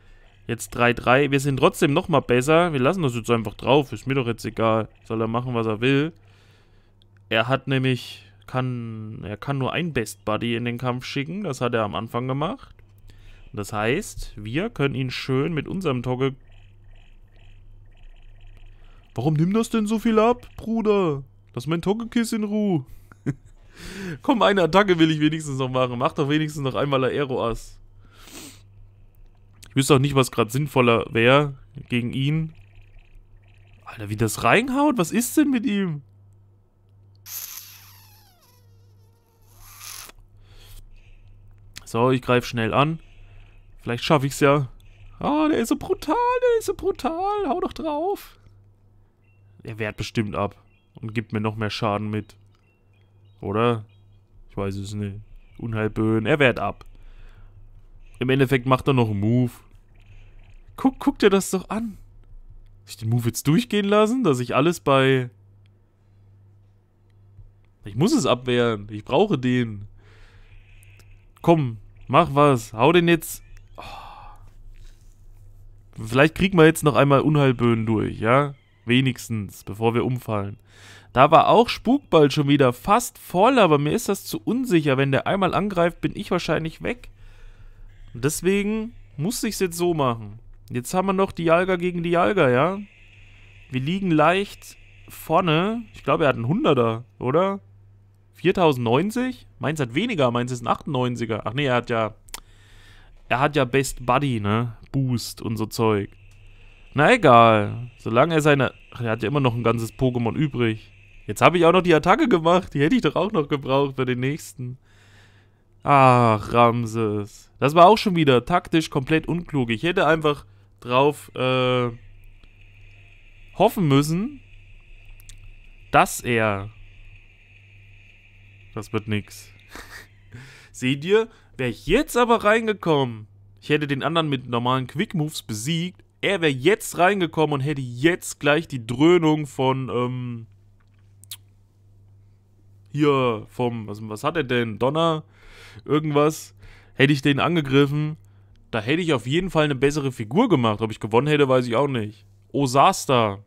Jetzt 3-3. Wir sind trotzdem nochmal besser. Wir lassen das jetzt einfach drauf. Ist mir doch jetzt egal. Soll er machen, was er will. Er hat nämlich kann, er kann nur ein Best Buddy in den Kampf schicken. Das hat er am Anfang gemacht. Das heißt, wir können ihn schön mit unserem Togge. Warum nimmt das denn so viel ab, Bruder? Lass mein Togekiss in Ruhe. Komm, eine Attacke will ich wenigstens noch machen. Mach doch wenigstens noch einmal Aeroas. Ich wüsste auch nicht, was gerade sinnvoller wäre gegen ihn. Alter, wie das reinhaut. Was ist denn mit ihm? So, ich greife schnell an. Vielleicht schaffe ich es ja. Ah, der ist so brutal, der ist so brutal. Hau doch drauf. Er wehrt bestimmt ab und gibt mir noch mehr Schaden mit. Oder? Ich weiß es nicht. Unheilböen. Er wehrt ab. Im Endeffekt macht er noch einen Move. Guck, guck dir das doch an. Soll ich den Move jetzt durchgehen lassen, dass ich alles bei... Ich muss es abwehren. Ich brauche den komm, mach was, hau den jetzt. Oh. Vielleicht kriegen wir jetzt noch einmal Unheilböen durch, ja? Wenigstens, bevor wir umfallen. Da war auch Spukball schon wieder fast voll, aber mir ist das zu unsicher. Wenn der einmal angreift, bin ich wahrscheinlich weg. Und deswegen muss ich es jetzt so machen. Jetzt haben wir noch die Dialga gegen die Dialga, ja? Wir liegen leicht vorne. Ich glaube, er hat einen Hunderter, oder? Ja. 4090? Meins hat weniger, meins ist ein 98er. Ach nee, er hat ja. Er hat ja Best Buddy, ne? Boost und so Zeug. Na egal. Solange er seine. Ach, er hat ja immer noch ein ganzes Pokémon übrig. Jetzt habe ich auch noch die Attacke gemacht. Die hätte ich doch auch noch gebraucht für den nächsten. Ach, Ramses. Das war auch schon wieder taktisch komplett unklug. Ich hätte einfach drauf äh, hoffen müssen, dass er das wird nix. Seht ihr, wäre ich jetzt aber reingekommen. Ich hätte den anderen mit normalen Quick Moves besiegt. Er wäre jetzt reingekommen und hätte jetzt gleich die Dröhnung von, ähm, hier vom, was, was hat er denn? Donner? Irgendwas? Hätte ich den angegriffen, da hätte ich auf jeden Fall eine bessere Figur gemacht. Ob ich gewonnen hätte, weiß ich auch nicht. Osasta.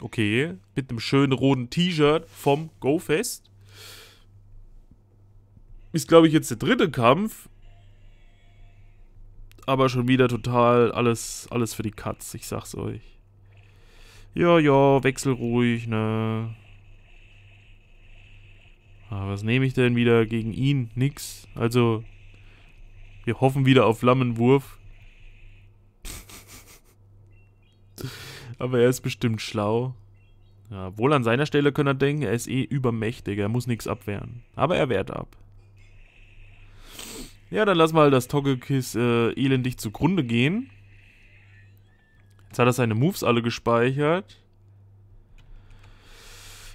Okay, mit einem schönen roten T-Shirt vom GoFest. Ist, glaube ich, jetzt der dritte Kampf. Aber schon wieder total alles, alles für die Katz, ich sag's euch. Ja, ja, wechsel ruhig, ne. Ah, was nehme ich denn wieder gegen ihn? Nix. Also, wir hoffen wieder auf Flammenwurf. Aber er ist bestimmt schlau. Ja, wohl an seiner Stelle können er denken, er ist eh übermächtig, er muss nichts abwehren. Aber er wehrt ab. Ja, dann lass mal das Togekiss äh, elendig zugrunde gehen. Jetzt hat er seine Moves alle gespeichert.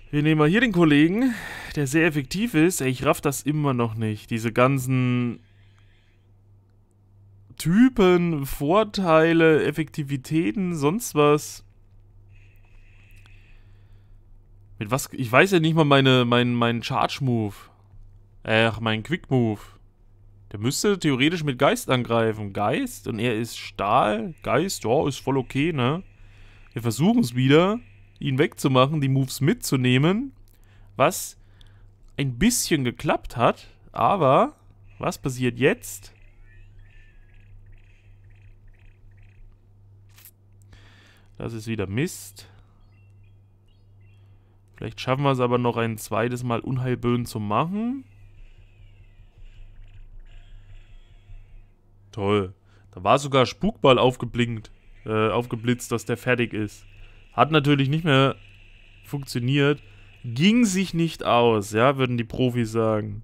Wir nehmen mal hier den Kollegen, der sehr effektiv ist. Ey, ich raff das immer noch nicht. Diese ganzen Typen, Vorteile, Effektivitäten, sonst was. Mit was? Ich weiß ja nicht mal meine, mein, meinen Charge Move. Ach, meinen Quick Move. Der müsste theoretisch mit Geist angreifen. Geist? Und er ist Stahl? Geist? Ja, ist voll okay, ne? Wir versuchen es wieder, ihn wegzumachen, die Moves mitzunehmen. Was ein bisschen geklappt hat. Aber, was passiert jetzt? Das ist wieder Mist. Vielleicht schaffen wir es aber noch ein zweites Mal Unheilböen zu machen. Toll. Da war sogar Spukball aufgeblinkt, äh, aufgeblitzt, dass der fertig ist. Hat natürlich nicht mehr funktioniert. Ging sich nicht aus, ja, würden die Profis sagen.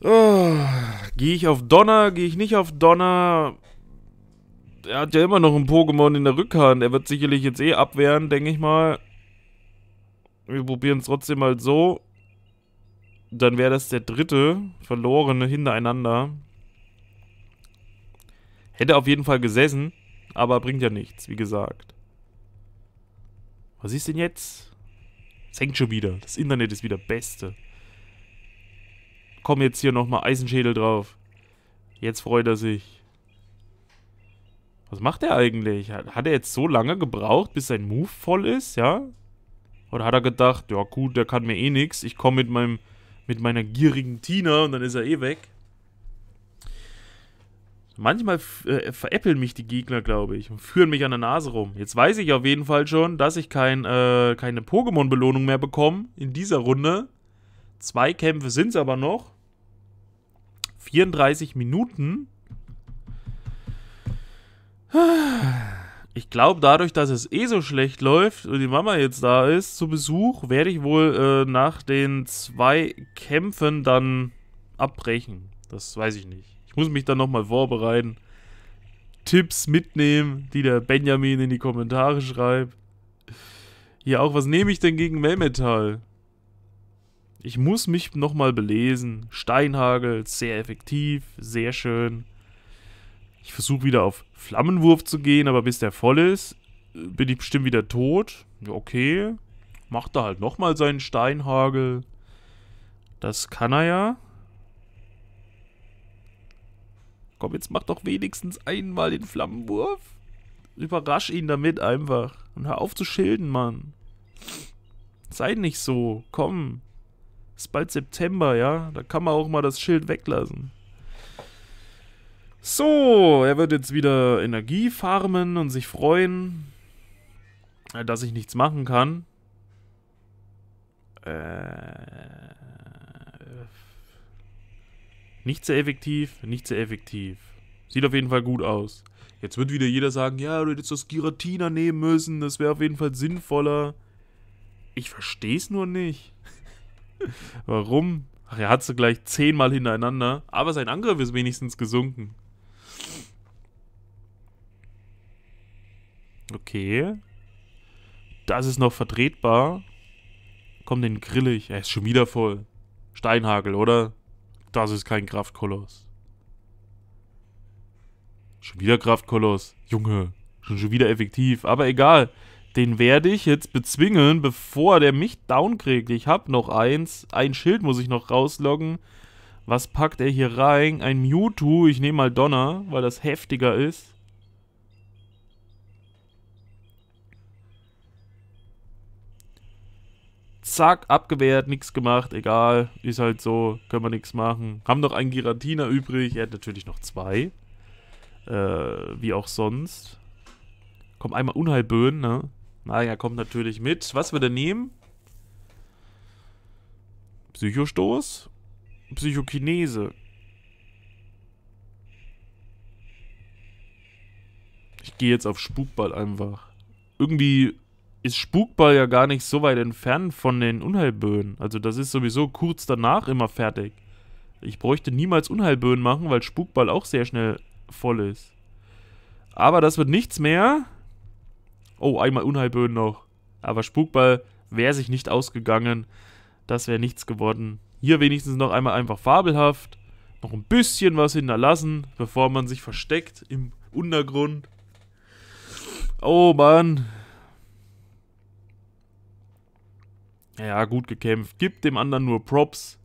Oh, ah, gehe ich auf Donner, gehe ich nicht auf Donner? Er hat ja immer noch ein Pokémon in der Rückhand. Er wird sicherlich jetzt eh abwehren, denke ich mal. Wir probieren es trotzdem mal halt so. Dann wäre das der dritte verlorene hintereinander. Hätte auf jeden Fall gesessen, aber bringt ja nichts, wie gesagt. Was ist denn jetzt? Es hängt schon wieder. Das Internet ist wieder Beste. Komm jetzt hier nochmal Eisenschädel drauf. Jetzt freut er sich. Was macht er eigentlich? Hat er jetzt so lange gebraucht, bis sein Move voll ist, ja? Oder hat er gedacht, ja gut, der kann mir eh nichts. Ich komme mit meinem mit meiner gierigen Tina und dann ist er eh weg. Manchmal äh, veräppeln mich die Gegner, glaube ich, und führen mich an der Nase rum. Jetzt weiß ich auf jeden Fall schon, dass ich kein, äh, keine Pokémon-Belohnung mehr bekomme in dieser Runde. Zwei Kämpfe sind es aber noch. 34 Minuten ich glaube, dadurch, dass es eh so schlecht läuft und die Mama jetzt da ist, zu Besuch, werde ich wohl äh, nach den zwei Kämpfen dann abbrechen. Das weiß ich nicht. Ich muss mich dann nochmal vorbereiten. Tipps mitnehmen, die der Benjamin in die Kommentare schreibt. Hier auch, was nehme ich denn gegen Melmetal? Ich muss mich nochmal belesen. Steinhagel, sehr effektiv, sehr schön. Ich versuche wieder auf Flammenwurf zu gehen, aber bis der voll ist, bin ich bestimmt wieder tot. okay. Macht er halt nochmal seinen Steinhagel. Das kann er ja. Komm, jetzt mach doch wenigstens einmal den Flammenwurf. Überrasch ihn damit einfach. Und hör auf zu schilden, Mann. Sei nicht so. Komm. Ist bald September, ja? Da kann man auch mal das Schild weglassen. So, er wird jetzt wieder Energie farmen und sich freuen, äh, dass ich nichts machen kann. Äh, nicht sehr effektiv, nicht sehr effektiv. Sieht auf jeden Fall gut aus. Jetzt wird wieder jeder sagen, ja, du hättest das Giratina nehmen müssen, das wäre auf jeden Fall sinnvoller. Ich verstehe es nur nicht. Warum? Ach, er hat sie gleich zehnmal hintereinander, aber sein Angriff ist wenigstens gesunken. Okay. Das ist noch vertretbar. Komm, den grill ich. Er ist schon wieder voll. Steinhagel, oder? Das ist kein Kraftkoloss. Schon wieder Kraftkoloss. Junge, schon, schon wieder effektiv. Aber egal. Den werde ich jetzt bezwingen, bevor der mich downkriegt. Ich habe noch eins. Ein Schild muss ich noch rausloggen. Was packt er hier rein? Ein Mewtwo. Ich nehme mal Donner, weil das heftiger ist. zack, abgewehrt, nichts gemacht, egal, ist halt so, können wir nichts machen. Haben noch einen Giratina übrig, er hat natürlich noch zwei. Äh, wie auch sonst. Kommt einmal Unheilböen, ne? Naja, kommt natürlich mit. Was wir denn nehmen? Psychostoß? Psychokinese. Ich gehe jetzt auf Spukball einfach. Irgendwie ist Spukball ja gar nicht so weit entfernt von den Unheilböen. Also das ist sowieso kurz danach immer fertig. Ich bräuchte niemals Unheilböen machen, weil Spukball auch sehr schnell voll ist. Aber das wird nichts mehr. Oh, einmal Unheilböen noch. Aber Spukball wäre sich nicht ausgegangen. Das wäre nichts geworden. Hier wenigstens noch einmal einfach fabelhaft. Noch ein bisschen was hinterlassen, bevor man sich versteckt im Untergrund. Oh Mann, Ja, gut gekämpft. Gibt dem anderen nur Props.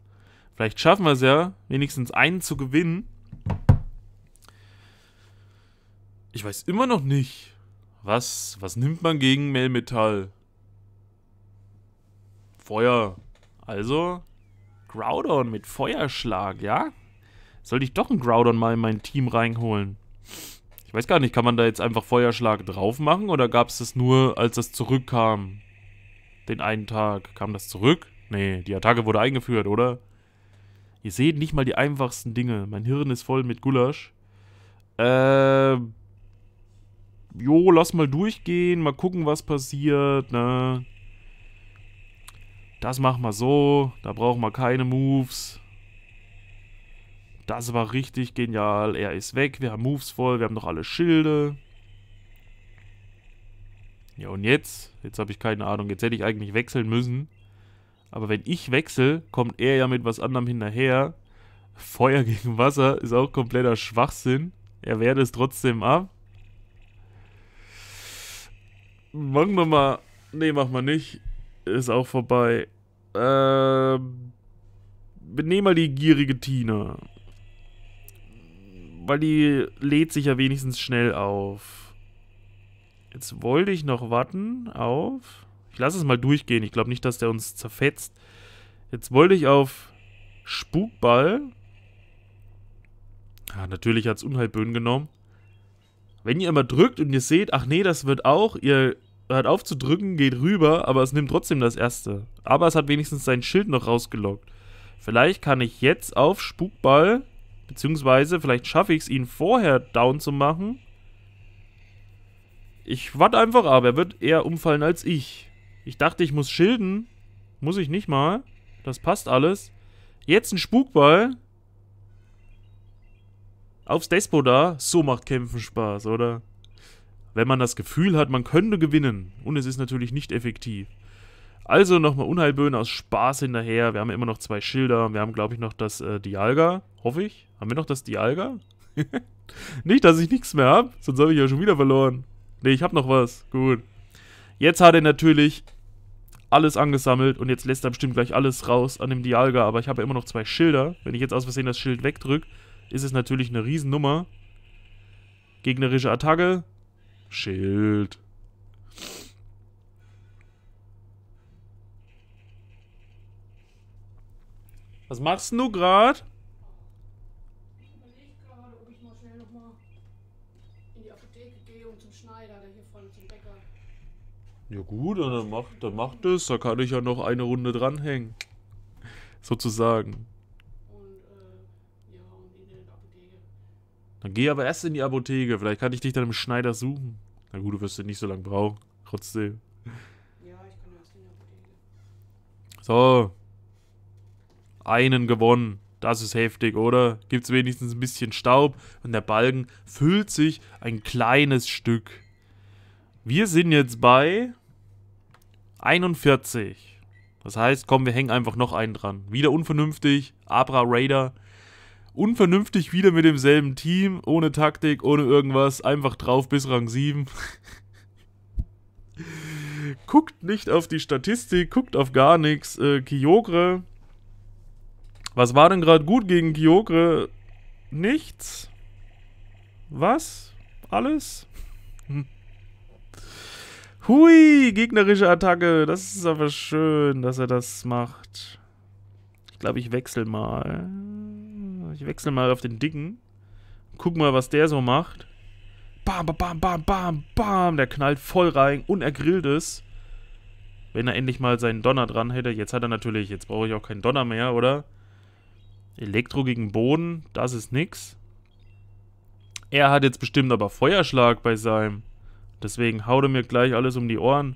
Vielleicht schaffen wir es ja, wenigstens einen zu gewinnen. Ich weiß immer noch nicht. Was, was nimmt man gegen Melmetall? Feuer. Also, Groudon mit Feuerschlag, ja? Sollte ich doch einen Groudon mal in mein Team reinholen? Ich weiß gar nicht, kann man da jetzt einfach Feuerschlag drauf machen oder gab es das nur, als das zurückkam? den einen Tag. Kam das zurück? Nee, die Attacke wurde eingeführt, oder? Ihr seht nicht mal die einfachsten Dinge. Mein Hirn ist voll mit Gulasch. Ähm. Jo, lass mal durchgehen, mal gucken, was passiert, ne? Das machen wir so, da brauchen wir keine Moves. Das war richtig genial. Er ist weg, wir haben Moves voll, wir haben noch alle Schilde. Ja, und jetzt? Jetzt habe ich keine Ahnung. Jetzt hätte ich eigentlich wechseln müssen. Aber wenn ich wechsle, kommt er ja mit was anderem hinterher. Feuer gegen Wasser ist auch kompletter Schwachsinn. Er wehrt es trotzdem ab. Machen wir mal. Nee, machen wir nicht. Ist auch vorbei. Ähm. Nehmen mal die gierige Tina. Weil die lädt sich ja wenigstens schnell auf. Jetzt wollte ich noch warten auf... Ich lasse es mal durchgehen. Ich glaube nicht, dass der uns zerfetzt. Jetzt wollte ich auf Spukball. Ah, natürlich hat es Unheilböen genommen. Wenn ihr immer drückt und ihr seht, ach nee, das wird auch, ihr hört auf zu drücken, geht rüber, aber es nimmt trotzdem das erste. Aber es hat wenigstens sein Schild noch rausgelockt. Vielleicht kann ich jetzt auf Spukball, beziehungsweise vielleicht schaffe ich es, ihn vorher down zu machen. Ich warte einfach ab. Er wird eher umfallen als ich. Ich dachte, ich muss schilden. Muss ich nicht mal. Das passt alles. Jetzt ein Spukball. Aufs Despo da. So macht Kämpfen Spaß, oder? Wenn man das Gefühl hat, man könnte gewinnen. Und es ist natürlich nicht effektiv. Also nochmal Unheilböen aus Spaß hinterher. Wir haben immer noch zwei Schilder. Wir haben, glaube ich, noch das äh, Dialga. Hoffe ich. Haben wir noch das Dialga? nicht, dass ich nichts mehr habe. Sonst habe ich ja schon wieder verloren. Nee, ich hab noch was. Gut. Jetzt hat er natürlich alles angesammelt und jetzt lässt er bestimmt gleich alles raus an dem Dialga, aber ich habe ja immer noch zwei Schilder. Wenn ich jetzt aus Versehen das Schild wegdrücke, ist es natürlich eine Riesennummer. Gegnerische Attacke. Schild. Was machst du gerade? Ja gut, dann macht, dann macht es. Da kann ich ja noch eine Runde dranhängen. Sozusagen. Dann geh aber erst in die Apotheke. Vielleicht kann ich dich dann im Schneider suchen. Na gut, du wirst ja nicht so lange brauchen. Trotzdem. Ja, ich kann erst in die Apotheke. So. Einen gewonnen. Das ist heftig, oder? Gibt's wenigstens ein bisschen Staub und der Balken füllt sich ein kleines Stück. Wir sind jetzt bei 41. Das heißt, komm, wir hängen einfach noch einen dran. Wieder unvernünftig, Abra Raider. Unvernünftig wieder mit demselben Team, ohne Taktik, ohne irgendwas, einfach drauf bis Rang 7. guckt nicht auf die Statistik, guckt auf gar nichts. Äh, Kyogre. Was war denn gerade gut gegen Kyogre? Nichts. Was? Alles? Hm. Hui, gegnerische Attacke. Das ist aber schön, dass er das macht. Ich glaube, ich wechsle mal. Ich wechsle mal auf den Dicken. Guck mal, was der so macht. Bam, bam, bam, bam, bam. Der knallt voll rein und er grillt es. Wenn er endlich mal seinen Donner dran hätte. Jetzt hat er natürlich, jetzt brauche ich auch keinen Donner mehr, oder? Elektro gegen Boden, das ist nix. Er hat jetzt bestimmt aber Feuerschlag bei seinem. Deswegen haut er mir gleich alles um die Ohren.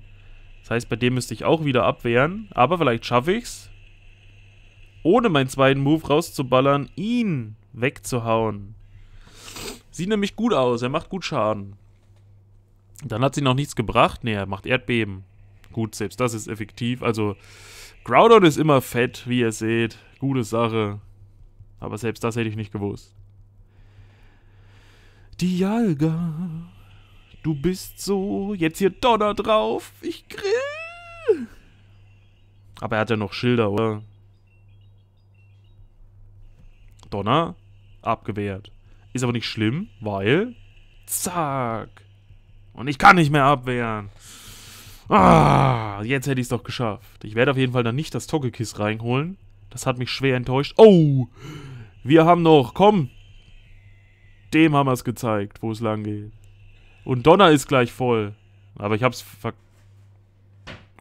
Das heißt, bei dem müsste ich auch wieder abwehren. Aber vielleicht schaffe ich's, ohne meinen zweiten Move rauszuballern, ihn wegzuhauen. Sieht nämlich gut aus. Er macht gut Schaden. Dann hat sie noch nichts gebracht. Nee, er macht Erdbeben. Gut, selbst das ist effektiv. Also, Groudon ist immer fett, wie ihr seht. Gute Sache. Aber selbst das hätte ich nicht gewusst. Dialga. Du bist so, jetzt hier Donner drauf, ich grill. Aber er hat ja noch Schilder, oder? Donner, abgewehrt. Ist aber nicht schlimm, weil... Zack. Und ich kann nicht mehr abwehren. Ah, jetzt hätte ich es doch geschafft. Ich werde auf jeden Fall dann nicht das Togekiss reinholen. Das hat mich schwer enttäuscht. Oh, wir haben noch, komm. Dem haben wir es gezeigt, wo es lang geht. Und Donner ist gleich voll. Aber ich hab's ver...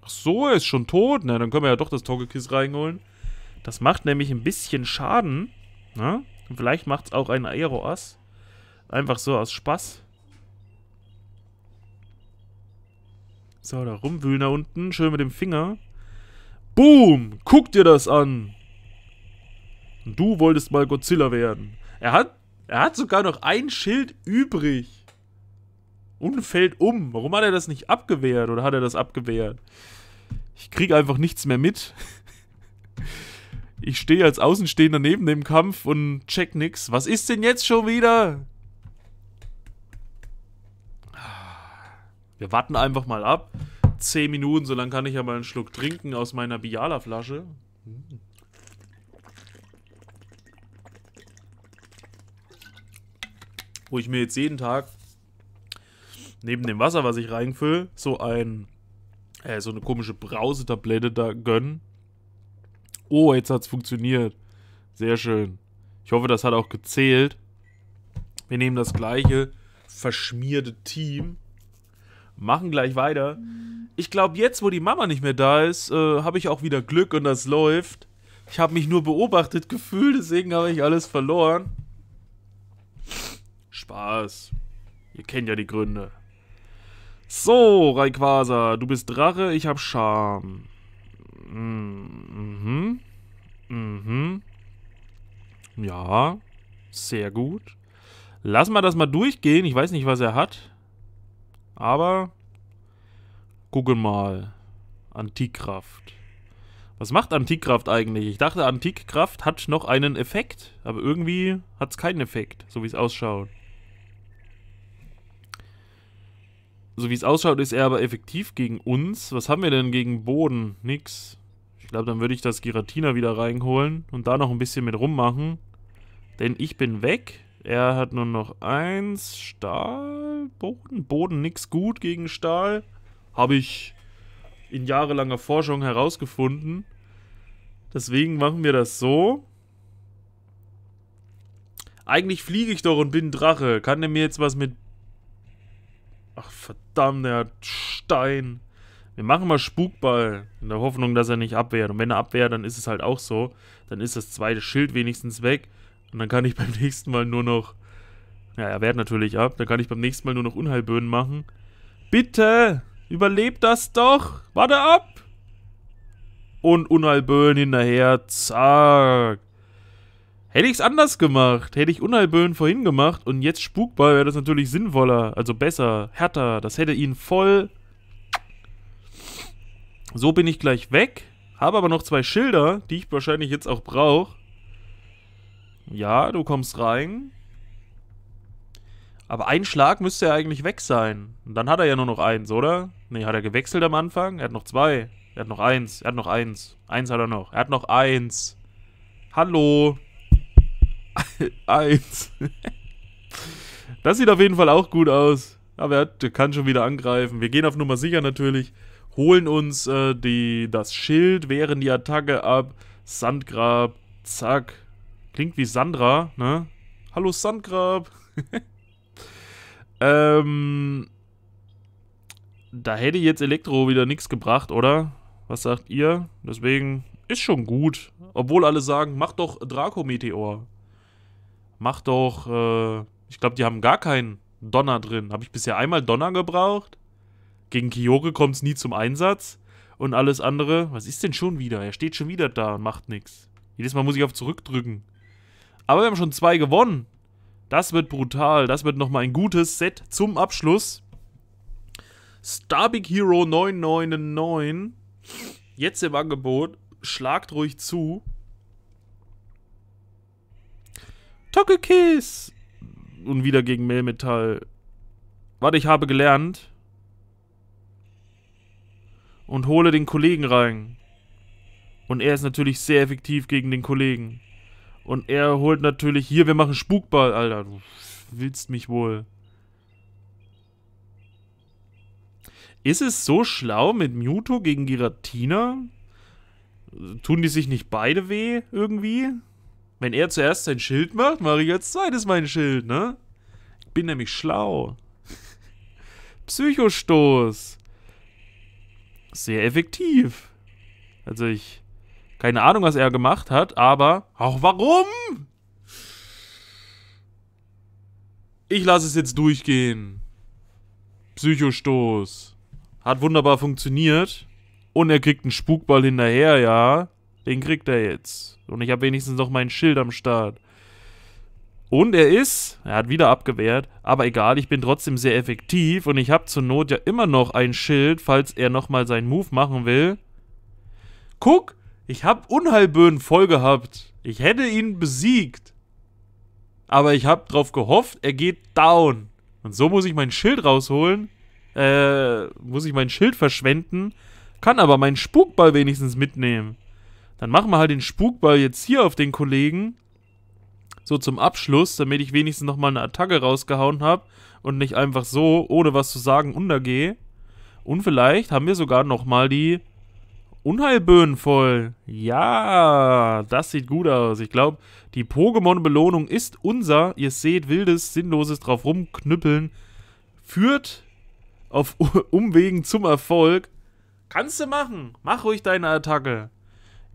Ach so, er ist schon tot. Na, dann können wir ja doch das Togekiss reinholen. Das macht nämlich ein bisschen Schaden. Na? Ne? Und vielleicht macht's auch ein Aero-Ass. Einfach so aus Spaß. So, da rumwühlen da unten. Schön mit dem Finger. Boom! Guck dir das an! Du wolltest mal Godzilla werden. Er hat, er hat sogar noch ein Schild übrig und fällt um. Warum hat er das nicht abgewehrt oder hat er das abgewehrt? Ich kriege einfach nichts mehr mit. Ich stehe als Außenstehender neben dem Kampf und check nix. Was ist denn jetzt schon wieder? Wir warten einfach mal ab. Zehn Minuten, so lange kann ich ja mal einen Schluck trinken aus meiner Biala-Flasche. Wo ich mir jetzt jeden Tag neben dem Wasser, was ich reinfülle, so ein äh, so eine komische Brausetablette da gönnen. Oh, jetzt hat es funktioniert. Sehr schön. Ich hoffe, das hat auch gezählt. Wir nehmen das gleiche verschmierte Team, machen gleich weiter. Ich glaube, jetzt, wo die Mama nicht mehr da ist, äh, habe ich auch wieder Glück und das läuft. Ich habe mich nur beobachtet gefühlt, deswegen habe ich alles verloren. Spaß. Ihr kennt ja die Gründe. So, Rayquaza, du bist Drache, ich hab Charme. Mm, mhm. Mm, mhm. Ja, sehr gut. Lass mal das mal durchgehen. Ich weiß nicht, was er hat. Aber gucken mal. Antikkraft. Was macht Antikkraft eigentlich? Ich dachte, Antikkraft hat noch einen Effekt. Aber irgendwie hat es keinen Effekt, so wie es ausschaut. so wie es ausschaut, ist er aber effektiv gegen uns. Was haben wir denn gegen Boden? Nix. Ich glaube, dann würde ich das Giratina wieder reinholen und da noch ein bisschen mit rummachen. Denn ich bin weg. Er hat nur noch eins. Stahl, Boden, Boden, nix gut gegen Stahl. Habe ich in jahrelanger Forschung herausgefunden. Deswegen machen wir das so. Eigentlich fliege ich doch und bin Drache. Kann der mir jetzt was mit Ach, verdammt, der Stein. Wir machen mal Spukball, in der Hoffnung, dass er nicht abwehrt. Und wenn er abwehrt, dann ist es halt auch so. Dann ist das zweite Schild wenigstens weg. Und dann kann ich beim nächsten Mal nur noch... Ja, er wehrt natürlich ab. Dann kann ich beim nächsten Mal nur noch Unheilböen machen. Bitte! Überlebt das doch! Warte ab! Und Unheilböen hinterher. Zack! Hätte ich es anders gemacht, hätte ich Unheilböen vorhin gemacht und jetzt Spukball wäre das natürlich sinnvoller, also besser, härter. Das hätte ihn voll... So bin ich gleich weg, habe aber noch zwei Schilder, die ich wahrscheinlich jetzt auch brauche. Ja, du kommst rein. Aber ein Schlag müsste ja eigentlich weg sein. Und dann hat er ja nur noch eins, oder? Ne, hat er gewechselt am Anfang? Er hat noch zwei. Er hat noch eins. Er hat noch eins. Eins hat er noch. Er hat noch eins. Hallo. Hallo. Eins. Das sieht auf jeden Fall auch gut aus. Aber er kann schon wieder angreifen. Wir gehen auf Nummer sicher natürlich. Holen uns äh, die, das Schild, während die Attacke ab. Sandgrab. Zack. Klingt wie Sandra, ne? Hallo Sandgrab. ähm. Da hätte jetzt Elektro wieder nichts gebracht, oder? Was sagt ihr? Deswegen ist schon gut. Obwohl alle sagen, mach doch Draco-Meteor. Mach doch, äh, ich glaube, die haben gar keinen Donner drin. Habe ich bisher einmal Donner gebraucht? Gegen Kyoge kommt es nie zum Einsatz. Und alles andere, was ist denn schon wieder? Er steht schon wieder da und macht nichts. Jedes Mal muss ich auf zurückdrücken. Aber wir haben schon zwei gewonnen. Das wird brutal. Das wird nochmal ein gutes Set zum Abschluss. Starbig Hero 999. Jetzt im Angebot. Schlagt ruhig zu. Togekiss! Und wieder gegen Melmetall. Warte, ich habe gelernt. Und hole den Kollegen rein. Und er ist natürlich sehr effektiv gegen den Kollegen. Und er holt natürlich... Hier, wir machen Spukball, Alter. Du willst mich wohl. Ist es so schlau mit Mewtwo gegen Giratina? Tun die sich nicht beide weh irgendwie? Wenn er zuerst sein Schild macht, mache ich als zweites mein Schild, ne? Ich bin nämlich schlau. Psychostoß. Sehr effektiv. Also ich... Keine Ahnung, was er gemacht hat, aber... Auch warum? Ich lasse es jetzt durchgehen. Psychostoß. Hat wunderbar funktioniert. Und er kriegt einen Spukball hinterher, ja. Den kriegt er jetzt. Und ich habe wenigstens noch mein Schild am Start. Und er ist, er hat wieder abgewehrt, aber egal, ich bin trotzdem sehr effektiv und ich habe zur Not ja immer noch ein Schild, falls er nochmal seinen Move machen will. Guck, ich habe Unheilböen voll gehabt. Ich hätte ihn besiegt. Aber ich habe drauf gehofft, er geht down. Und so muss ich mein Schild rausholen. Äh, muss ich mein Schild verschwenden. Kann aber meinen Spukball wenigstens mitnehmen. Dann machen wir halt den Spukball jetzt hier auf den Kollegen. So zum Abschluss, damit ich wenigstens nochmal eine Attacke rausgehauen habe und nicht einfach so, ohne was zu sagen, untergehe. Und vielleicht haben wir sogar nochmal die Unheilböen voll. Ja, das sieht gut aus. Ich glaube, die Pokémon-Belohnung ist unser. Ihr seht, wildes, sinnloses drauf rumknüppeln führt auf Umwegen zum Erfolg. Kannst du machen. Mach ruhig deine Attacke.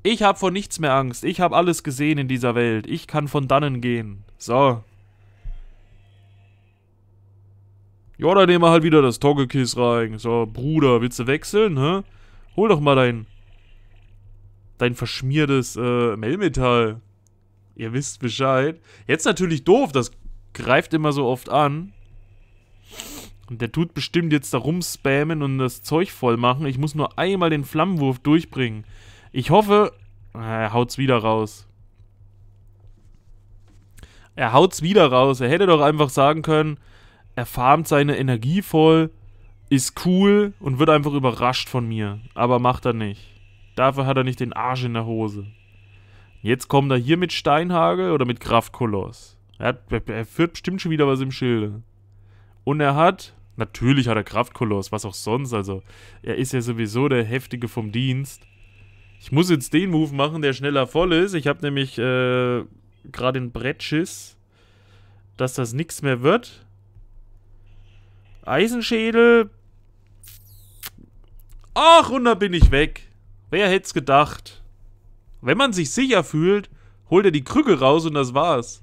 Ich habe vor nichts mehr Angst. Ich habe alles gesehen in dieser Welt. Ich kann von dannen gehen. So. Ja, dann nehmen wir halt wieder das Toggekiss rein. So, Bruder, willst du wechseln, hä? Hol doch mal dein... Dein verschmiertes, äh, Melmetall. Ihr wisst Bescheid. Jetzt natürlich doof, das greift immer so oft an. Und der tut bestimmt jetzt da rumspammen und das Zeug voll machen. Ich muss nur einmal den Flammenwurf durchbringen. Ich hoffe, er haut's wieder raus. Er haut's wieder raus. Er hätte doch einfach sagen können, er farmt seine Energie voll, ist cool und wird einfach überrascht von mir. Aber macht er nicht. Dafür hat er nicht den Arsch in der Hose. Jetzt kommt er hier mit Steinhagel oder mit Kraftkoloss. Er, hat, er führt bestimmt schon wieder was im Schilde. Und er hat, natürlich hat er Kraftkoloss, was auch sonst. Also, er ist ja sowieso der Heftige vom Dienst. Ich muss jetzt den Move machen, der schneller voll ist. Ich habe nämlich äh, gerade den Brettschiss, dass das nichts mehr wird. Eisenschädel. Ach, und da bin ich weg. Wer hätte es gedacht? Wenn man sich sicher fühlt, holt er die Krücke raus und das war's.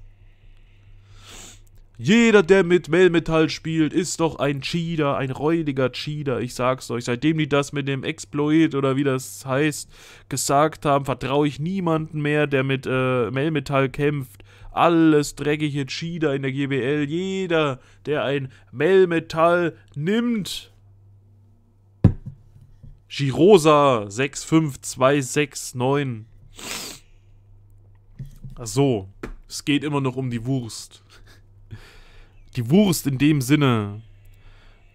Jeder, der mit Melmetal spielt, ist doch ein Cheater, ein räudiger Cheater. Ich sag's euch, seitdem die das mit dem Exploit oder wie das heißt gesagt haben, vertraue ich niemanden mehr, der mit äh, Melmetal kämpft. Alles dreckige Cheater in der GBL. Jeder, der ein Melmetal nimmt. Girosa 65269. So, es geht immer noch um die Wurst die Wurst in dem Sinne.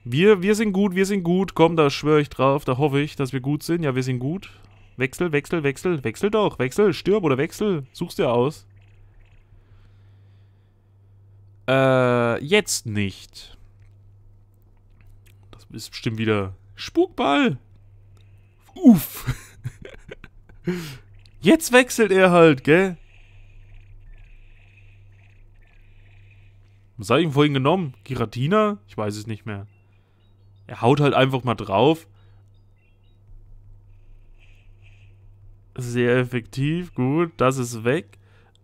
Wir, wir sind gut, wir sind gut. Komm, da schwöre ich drauf, da hoffe ich, dass wir gut sind. Ja, wir sind gut. Wechsel, wechsel, wechsel. Wechsel doch, wechsel. Stirb oder wechsel. Such's dir aus. Äh, jetzt nicht. Das ist bestimmt wieder Spukball. Uff. Jetzt wechselt er halt, gell? Was habe ich ihm vorhin genommen? Giratina? Ich weiß es nicht mehr. Er haut halt einfach mal drauf. Sehr effektiv, gut. Das ist weg.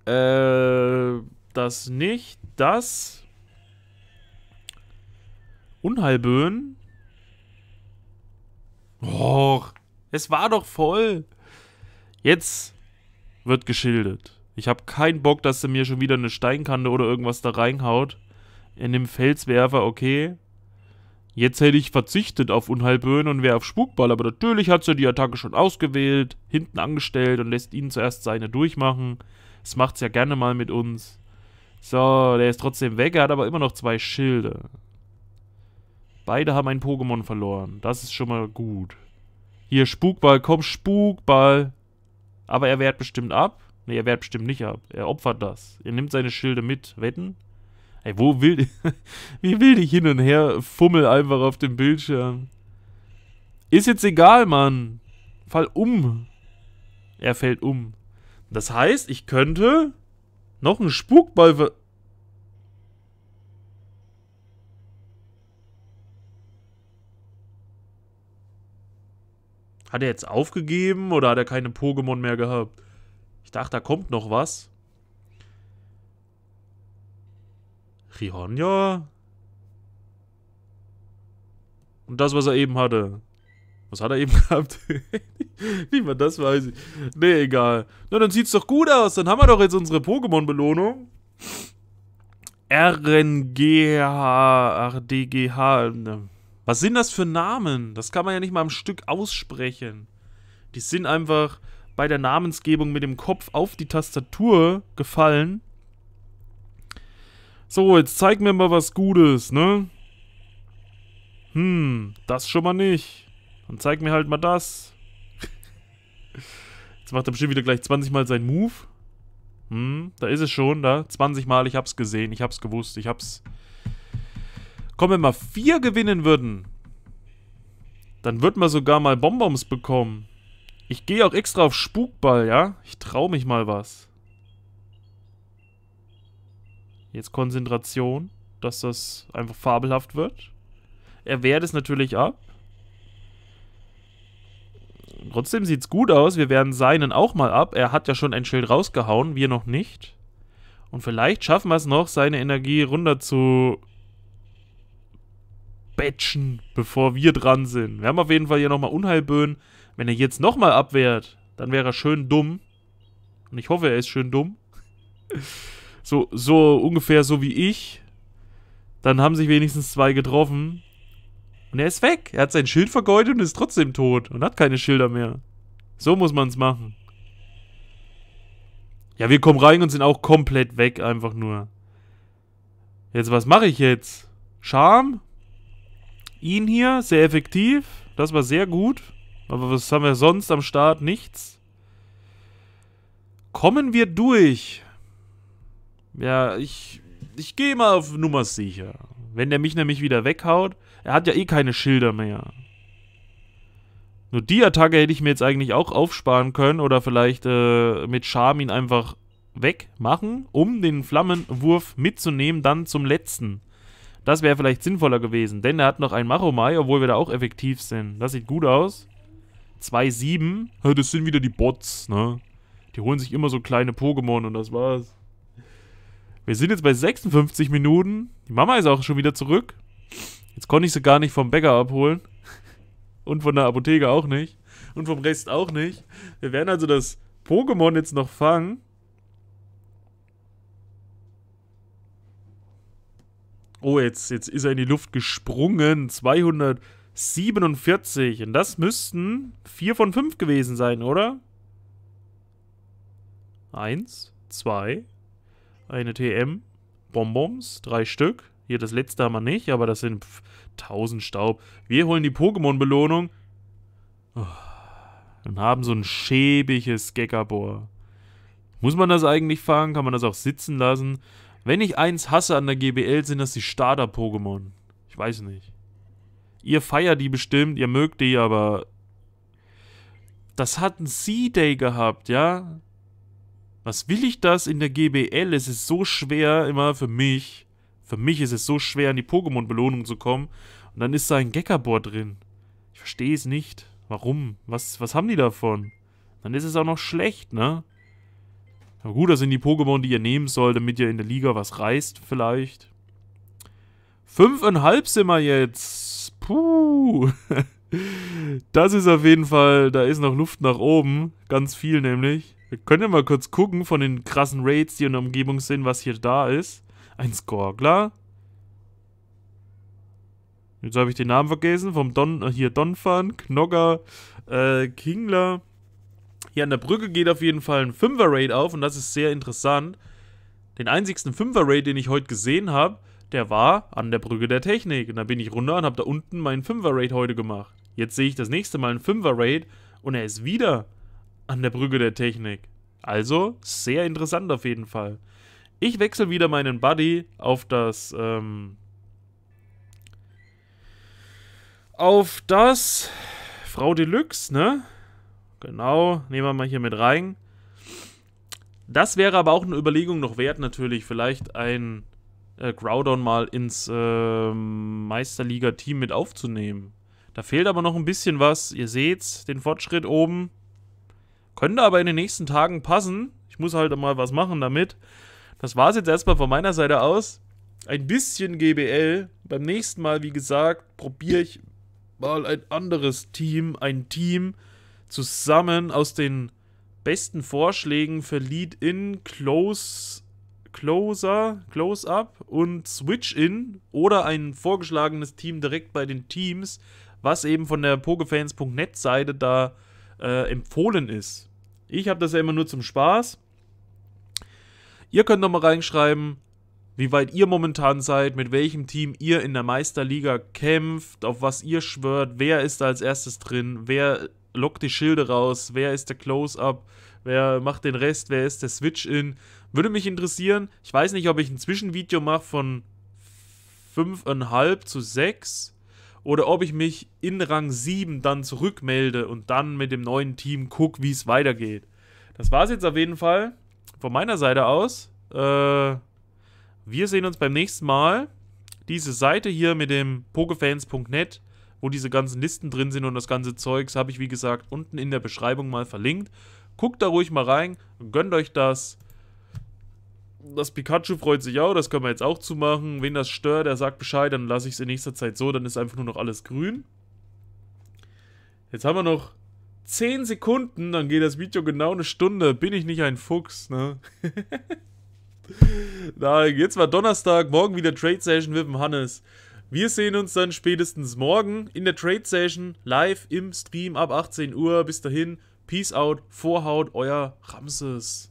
Äh, das nicht. Das. Unheilböen. Och, es war doch voll. Jetzt wird geschildert. Ich habe keinen Bock, dass er mir schon wieder eine Steinkante oder irgendwas da reinhaut in dem Felswerfer, okay. Jetzt hätte ich verzichtet auf Unheilböen und wäre auf Spukball, aber natürlich hat sie die Attacke schon ausgewählt, hinten angestellt und lässt ihn zuerst seine durchmachen. Das macht's ja gerne mal mit uns. So, der ist trotzdem weg, er hat aber immer noch zwei Schilde. Beide haben ein Pokémon verloren. Das ist schon mal gut. Hier, Spukball, komm, Spukball. Aber er wehrt bestimmt ab. Ne, er wehrt bestimmt nicht ab. Er opfert das. Er nimmt seine Schilde mit. Wetten? Ey, wo will. wie will ich hin und her fummel einfach auf dem Bildschirm? Ist jetzt egal, Mann. Fall um. Er fällt um. Das heißt, ich könnte noch einen Spukball ver. Hat er jetzt aufgegeben oder hat er keine Pokémon mehr gehabt? Ich dachte, da kommt noch was. Rihonja? Und das, was er eben hatte. Was hat er eben gehabt? Wie man das weiß. Ich. Nee, egal. Na, dann sieht's doch gut aus. Dann haben wir doch jetzt unsere Pokémon-Belohnung. RNGH, RDGH. Ne. Was sind das für Namen? Das kann man ja nicht mal im Stück aussprechen. Die sind einfach bei der Namensgebung mit dem Kopf auf die Tastatur gefallen. So, jetzt zeig mir mal was Gutes, ne? Hm, das schon mal nicht. Dann zeig mir halt mal das. Jetzt macht er bestimmt wieder gleich 20 Mal seinen Move. Hm, da ist es schon, da. 20 Mal, ich hab's gesehen, ich hab's gewusst, ich hab's... Komm, wenn wir vier gewinnen würden, dann würden wir sogar mal Bonbons bekommen. Ich gehe auch extra auf Spukball, ja? Ich trau mich mal was. Jetzt Konzentration, dass das einfach fabelhaft wird. Er wehrt es natürlich ab. Trotzdem sieht es gut aus. Wir werden seinen auch mal ab. Er hat ja schon ein Schild rausgehauen, wir noch nicht. Und vielleicht schaffen wir es noch, seine Energie runter zu batchen, bevor wir dran sind. Wir haben auf jeden Fall hier nochmal Unheilböen. Wenn er jetzt nochmal abwehrt, dann wäre er schön dumm. Und ich hoffe, er ist schön dumm. So, so ungefähr so wie ich. Dann haben sich wenigstens zwei getroffen. Und er ist weg. Er hat sein Schild vergeudet und ist trotzdem tot und hat keine Schilder mehr. So muss man es machen. Ja, wir kommen rein und sind auch komplett weg, einfach nur. Jetzt, was mache ich jetzt? Charme? Ihn hier, sehr effektiv. Das war sehr gut. Aber was haben wir sonst am Start? Nichts. Kommen wir durch. Ja, ich, ich gehe mal auf Nummer sicher. Wenn der mich nämlich wieder weghaut, er hat ja eh keine Schilder mehr. Nur die Attacke hätte ich mir jetzt eigentlich auch aufsparen können oder vielleicht äh, mit Charme ihn einfach wegmachen, um den Flammenwurf mitzunehmen, dann zum letzten. Das wäre vielleicht sinnvoller gewesen, denn er hat noch einen Machomai, obwohl wir da auch effektiv sind. Das sieht gut aus. 2-7. Das sind wieder die Bots, ne? Die holen sich immer so kleine Pokémon und das war's. Wir sind jetzt bei 56 Minuten. Die Mama ist auch schon wieder zurück. Jetzt konnte ich sie gar nicht vom Bäcker abholen. Und von der Apotheke auch nicht. Und vom Rest auch nicht. Wir werden also das Pokémon jetzt noch fangen. Oh, jetzt, jetzt ist er in die Luft gesprungen. 247. Und das müssten 4 von 5 gewesen sein, oder? Eins, zwei, eine TM, Bonbons, drei Stück. Hier das letzte haben wir nicht, aber das sind pf, 1000 Staub. Wir holen die Pokémon-Belohnung. Oh, und haben so ein schäbiges Geckerbohr. Muss man das eigentlich fangen? Kann man das auch sitzen lassen? Wenn ich eins hasse an der GBL, sind das die Starter-Pokémon. Ich weiß nicht. Ihr feiert die bestimmt, ihr mögt die, aber... Das hat ein Sea-Day gehabt, ja? Was will ich das in der GBL? Es ist so schwer immer für mich. Für mich ist es so schwer, an die Pokémon-Belohnung zu kommen. Und dann ist da ein Geckerboard drin. Ich verstehe es nicht. Warum? Was, was haben die davon? Dann ist es auch noch schlecht, ne? Aber gut, das sind die Pokémon, die ihr nehmen sollt, damit ihr in der Liga was reißt, vielleicht. Fünfeinhalb sind wir jetzt. Puh. Das ist auf jeden Fall, da ist noch Luft nach oben. Ganz viel nämlich. Wir können ja mal kurz gucken von den krassen Raids, die in der Umgebung sind, was hier da ist. Ein Skorgler. Jetzt habe ich den Namen vergessen. Vom Don, äh, hier Donphan, Knogger, äh, Kingler. Hier an der Brücke geht auf jeden Fall ein Fünfer-Raid auf und das ist sehr interessant. Den einzigsten Fünfer-Raid, den ich heute gesehen habe, der war an der Brücke der Technik. Und da bin ich runter und habe da unten meinen Fünfer-Raid heute gemacht. Jetzt sehe ich das nächste Mal einen Fünfer-Raid und er ist wieder an der Brücke der Technik. Also sehr interessant auf jeden Fall. Ich wechsle wieder meinen Buddy auf das, ähm, auf das Frau Deluxe, ne? Genau, nehmen wir mal hier mit rein. Das wäre aber auch eine Überlegung noch wert natürlich, vielleicht ein äh, Groudon mal ins äh, Meisterliga-Team mit aufzunehmen. Da fehlt aber noch ein bisschen was. Ihr seht's, den Fortschritt oben. Könnte aber in den nächsten Tagen passen. Ich muss halt mal was machen damit. Das war es jetzt erstmal von meiner Seite aus. Ein bisschen GBL. Beim nächsten Mal, wie gesagt, probiere ich mal ein anderes Team, ein Team zusammen aus den besten Vorschlägen für Lead-In, Close, Closer, Close-Up und Switch-In oder ein vorgeschlagenes Team direkt bei den Teams, was eben von der pokefans.net Seite da äh, empfohlen ist. Ich habe das ja immer nur zum Spaß. Ihr könnt nochmal reinschreiben, wie weit ihr momentan seid, mit welchem Team ihr in der Meisterliga kämpft, auf was ihr schwört, wer ist da als erstes drin, wer lockt die Schilde raus, wer ist der Close-Up, wer macht den Rest, wer ist der Switch-In. Würde mich interessieren. Ich weiß nicht, ob ich ein Zwischenvideo mache von 5,5 zu 6 oder ob ich mich in Rang 7 dann zurückmelde und dann mit dem neuen Team gucke, wie es weitergeht. Das war es jetzt auf jeden Fall von meiner Seite aus. Äh, wir sehen uns beim nächsten Mal. Diese Seite hier mit dem pokefans.net, wo diese ganzen Listen drin sind und das ganze Zeugs, habe ich wie gesagt unten in der Beschreibung mal verlinkt. Guckt da ruhig mal rein, gönnt euch das das Pikachu freut sich auch, das können wir jetzt auch zumachen. Wen das stört, der sagt Bescheid, dann lasse ich es in nächster Zeit so, dann ist einfach nur noch alles grün. Jetzt haben wir noch 10 Sekunden, dann geht das Video genau eine Stunde. Bin ich nicht ein Fuchs, ne? Na, jetzt war Donnerstag, morgen wieder Trade Session mit dem Hannes. Wir sehen uns dann spätestens morgen in der Trade Session live im Stream ab 18 Uhr. Bis dahin, Peace out, Vorhaut, euer Ramses.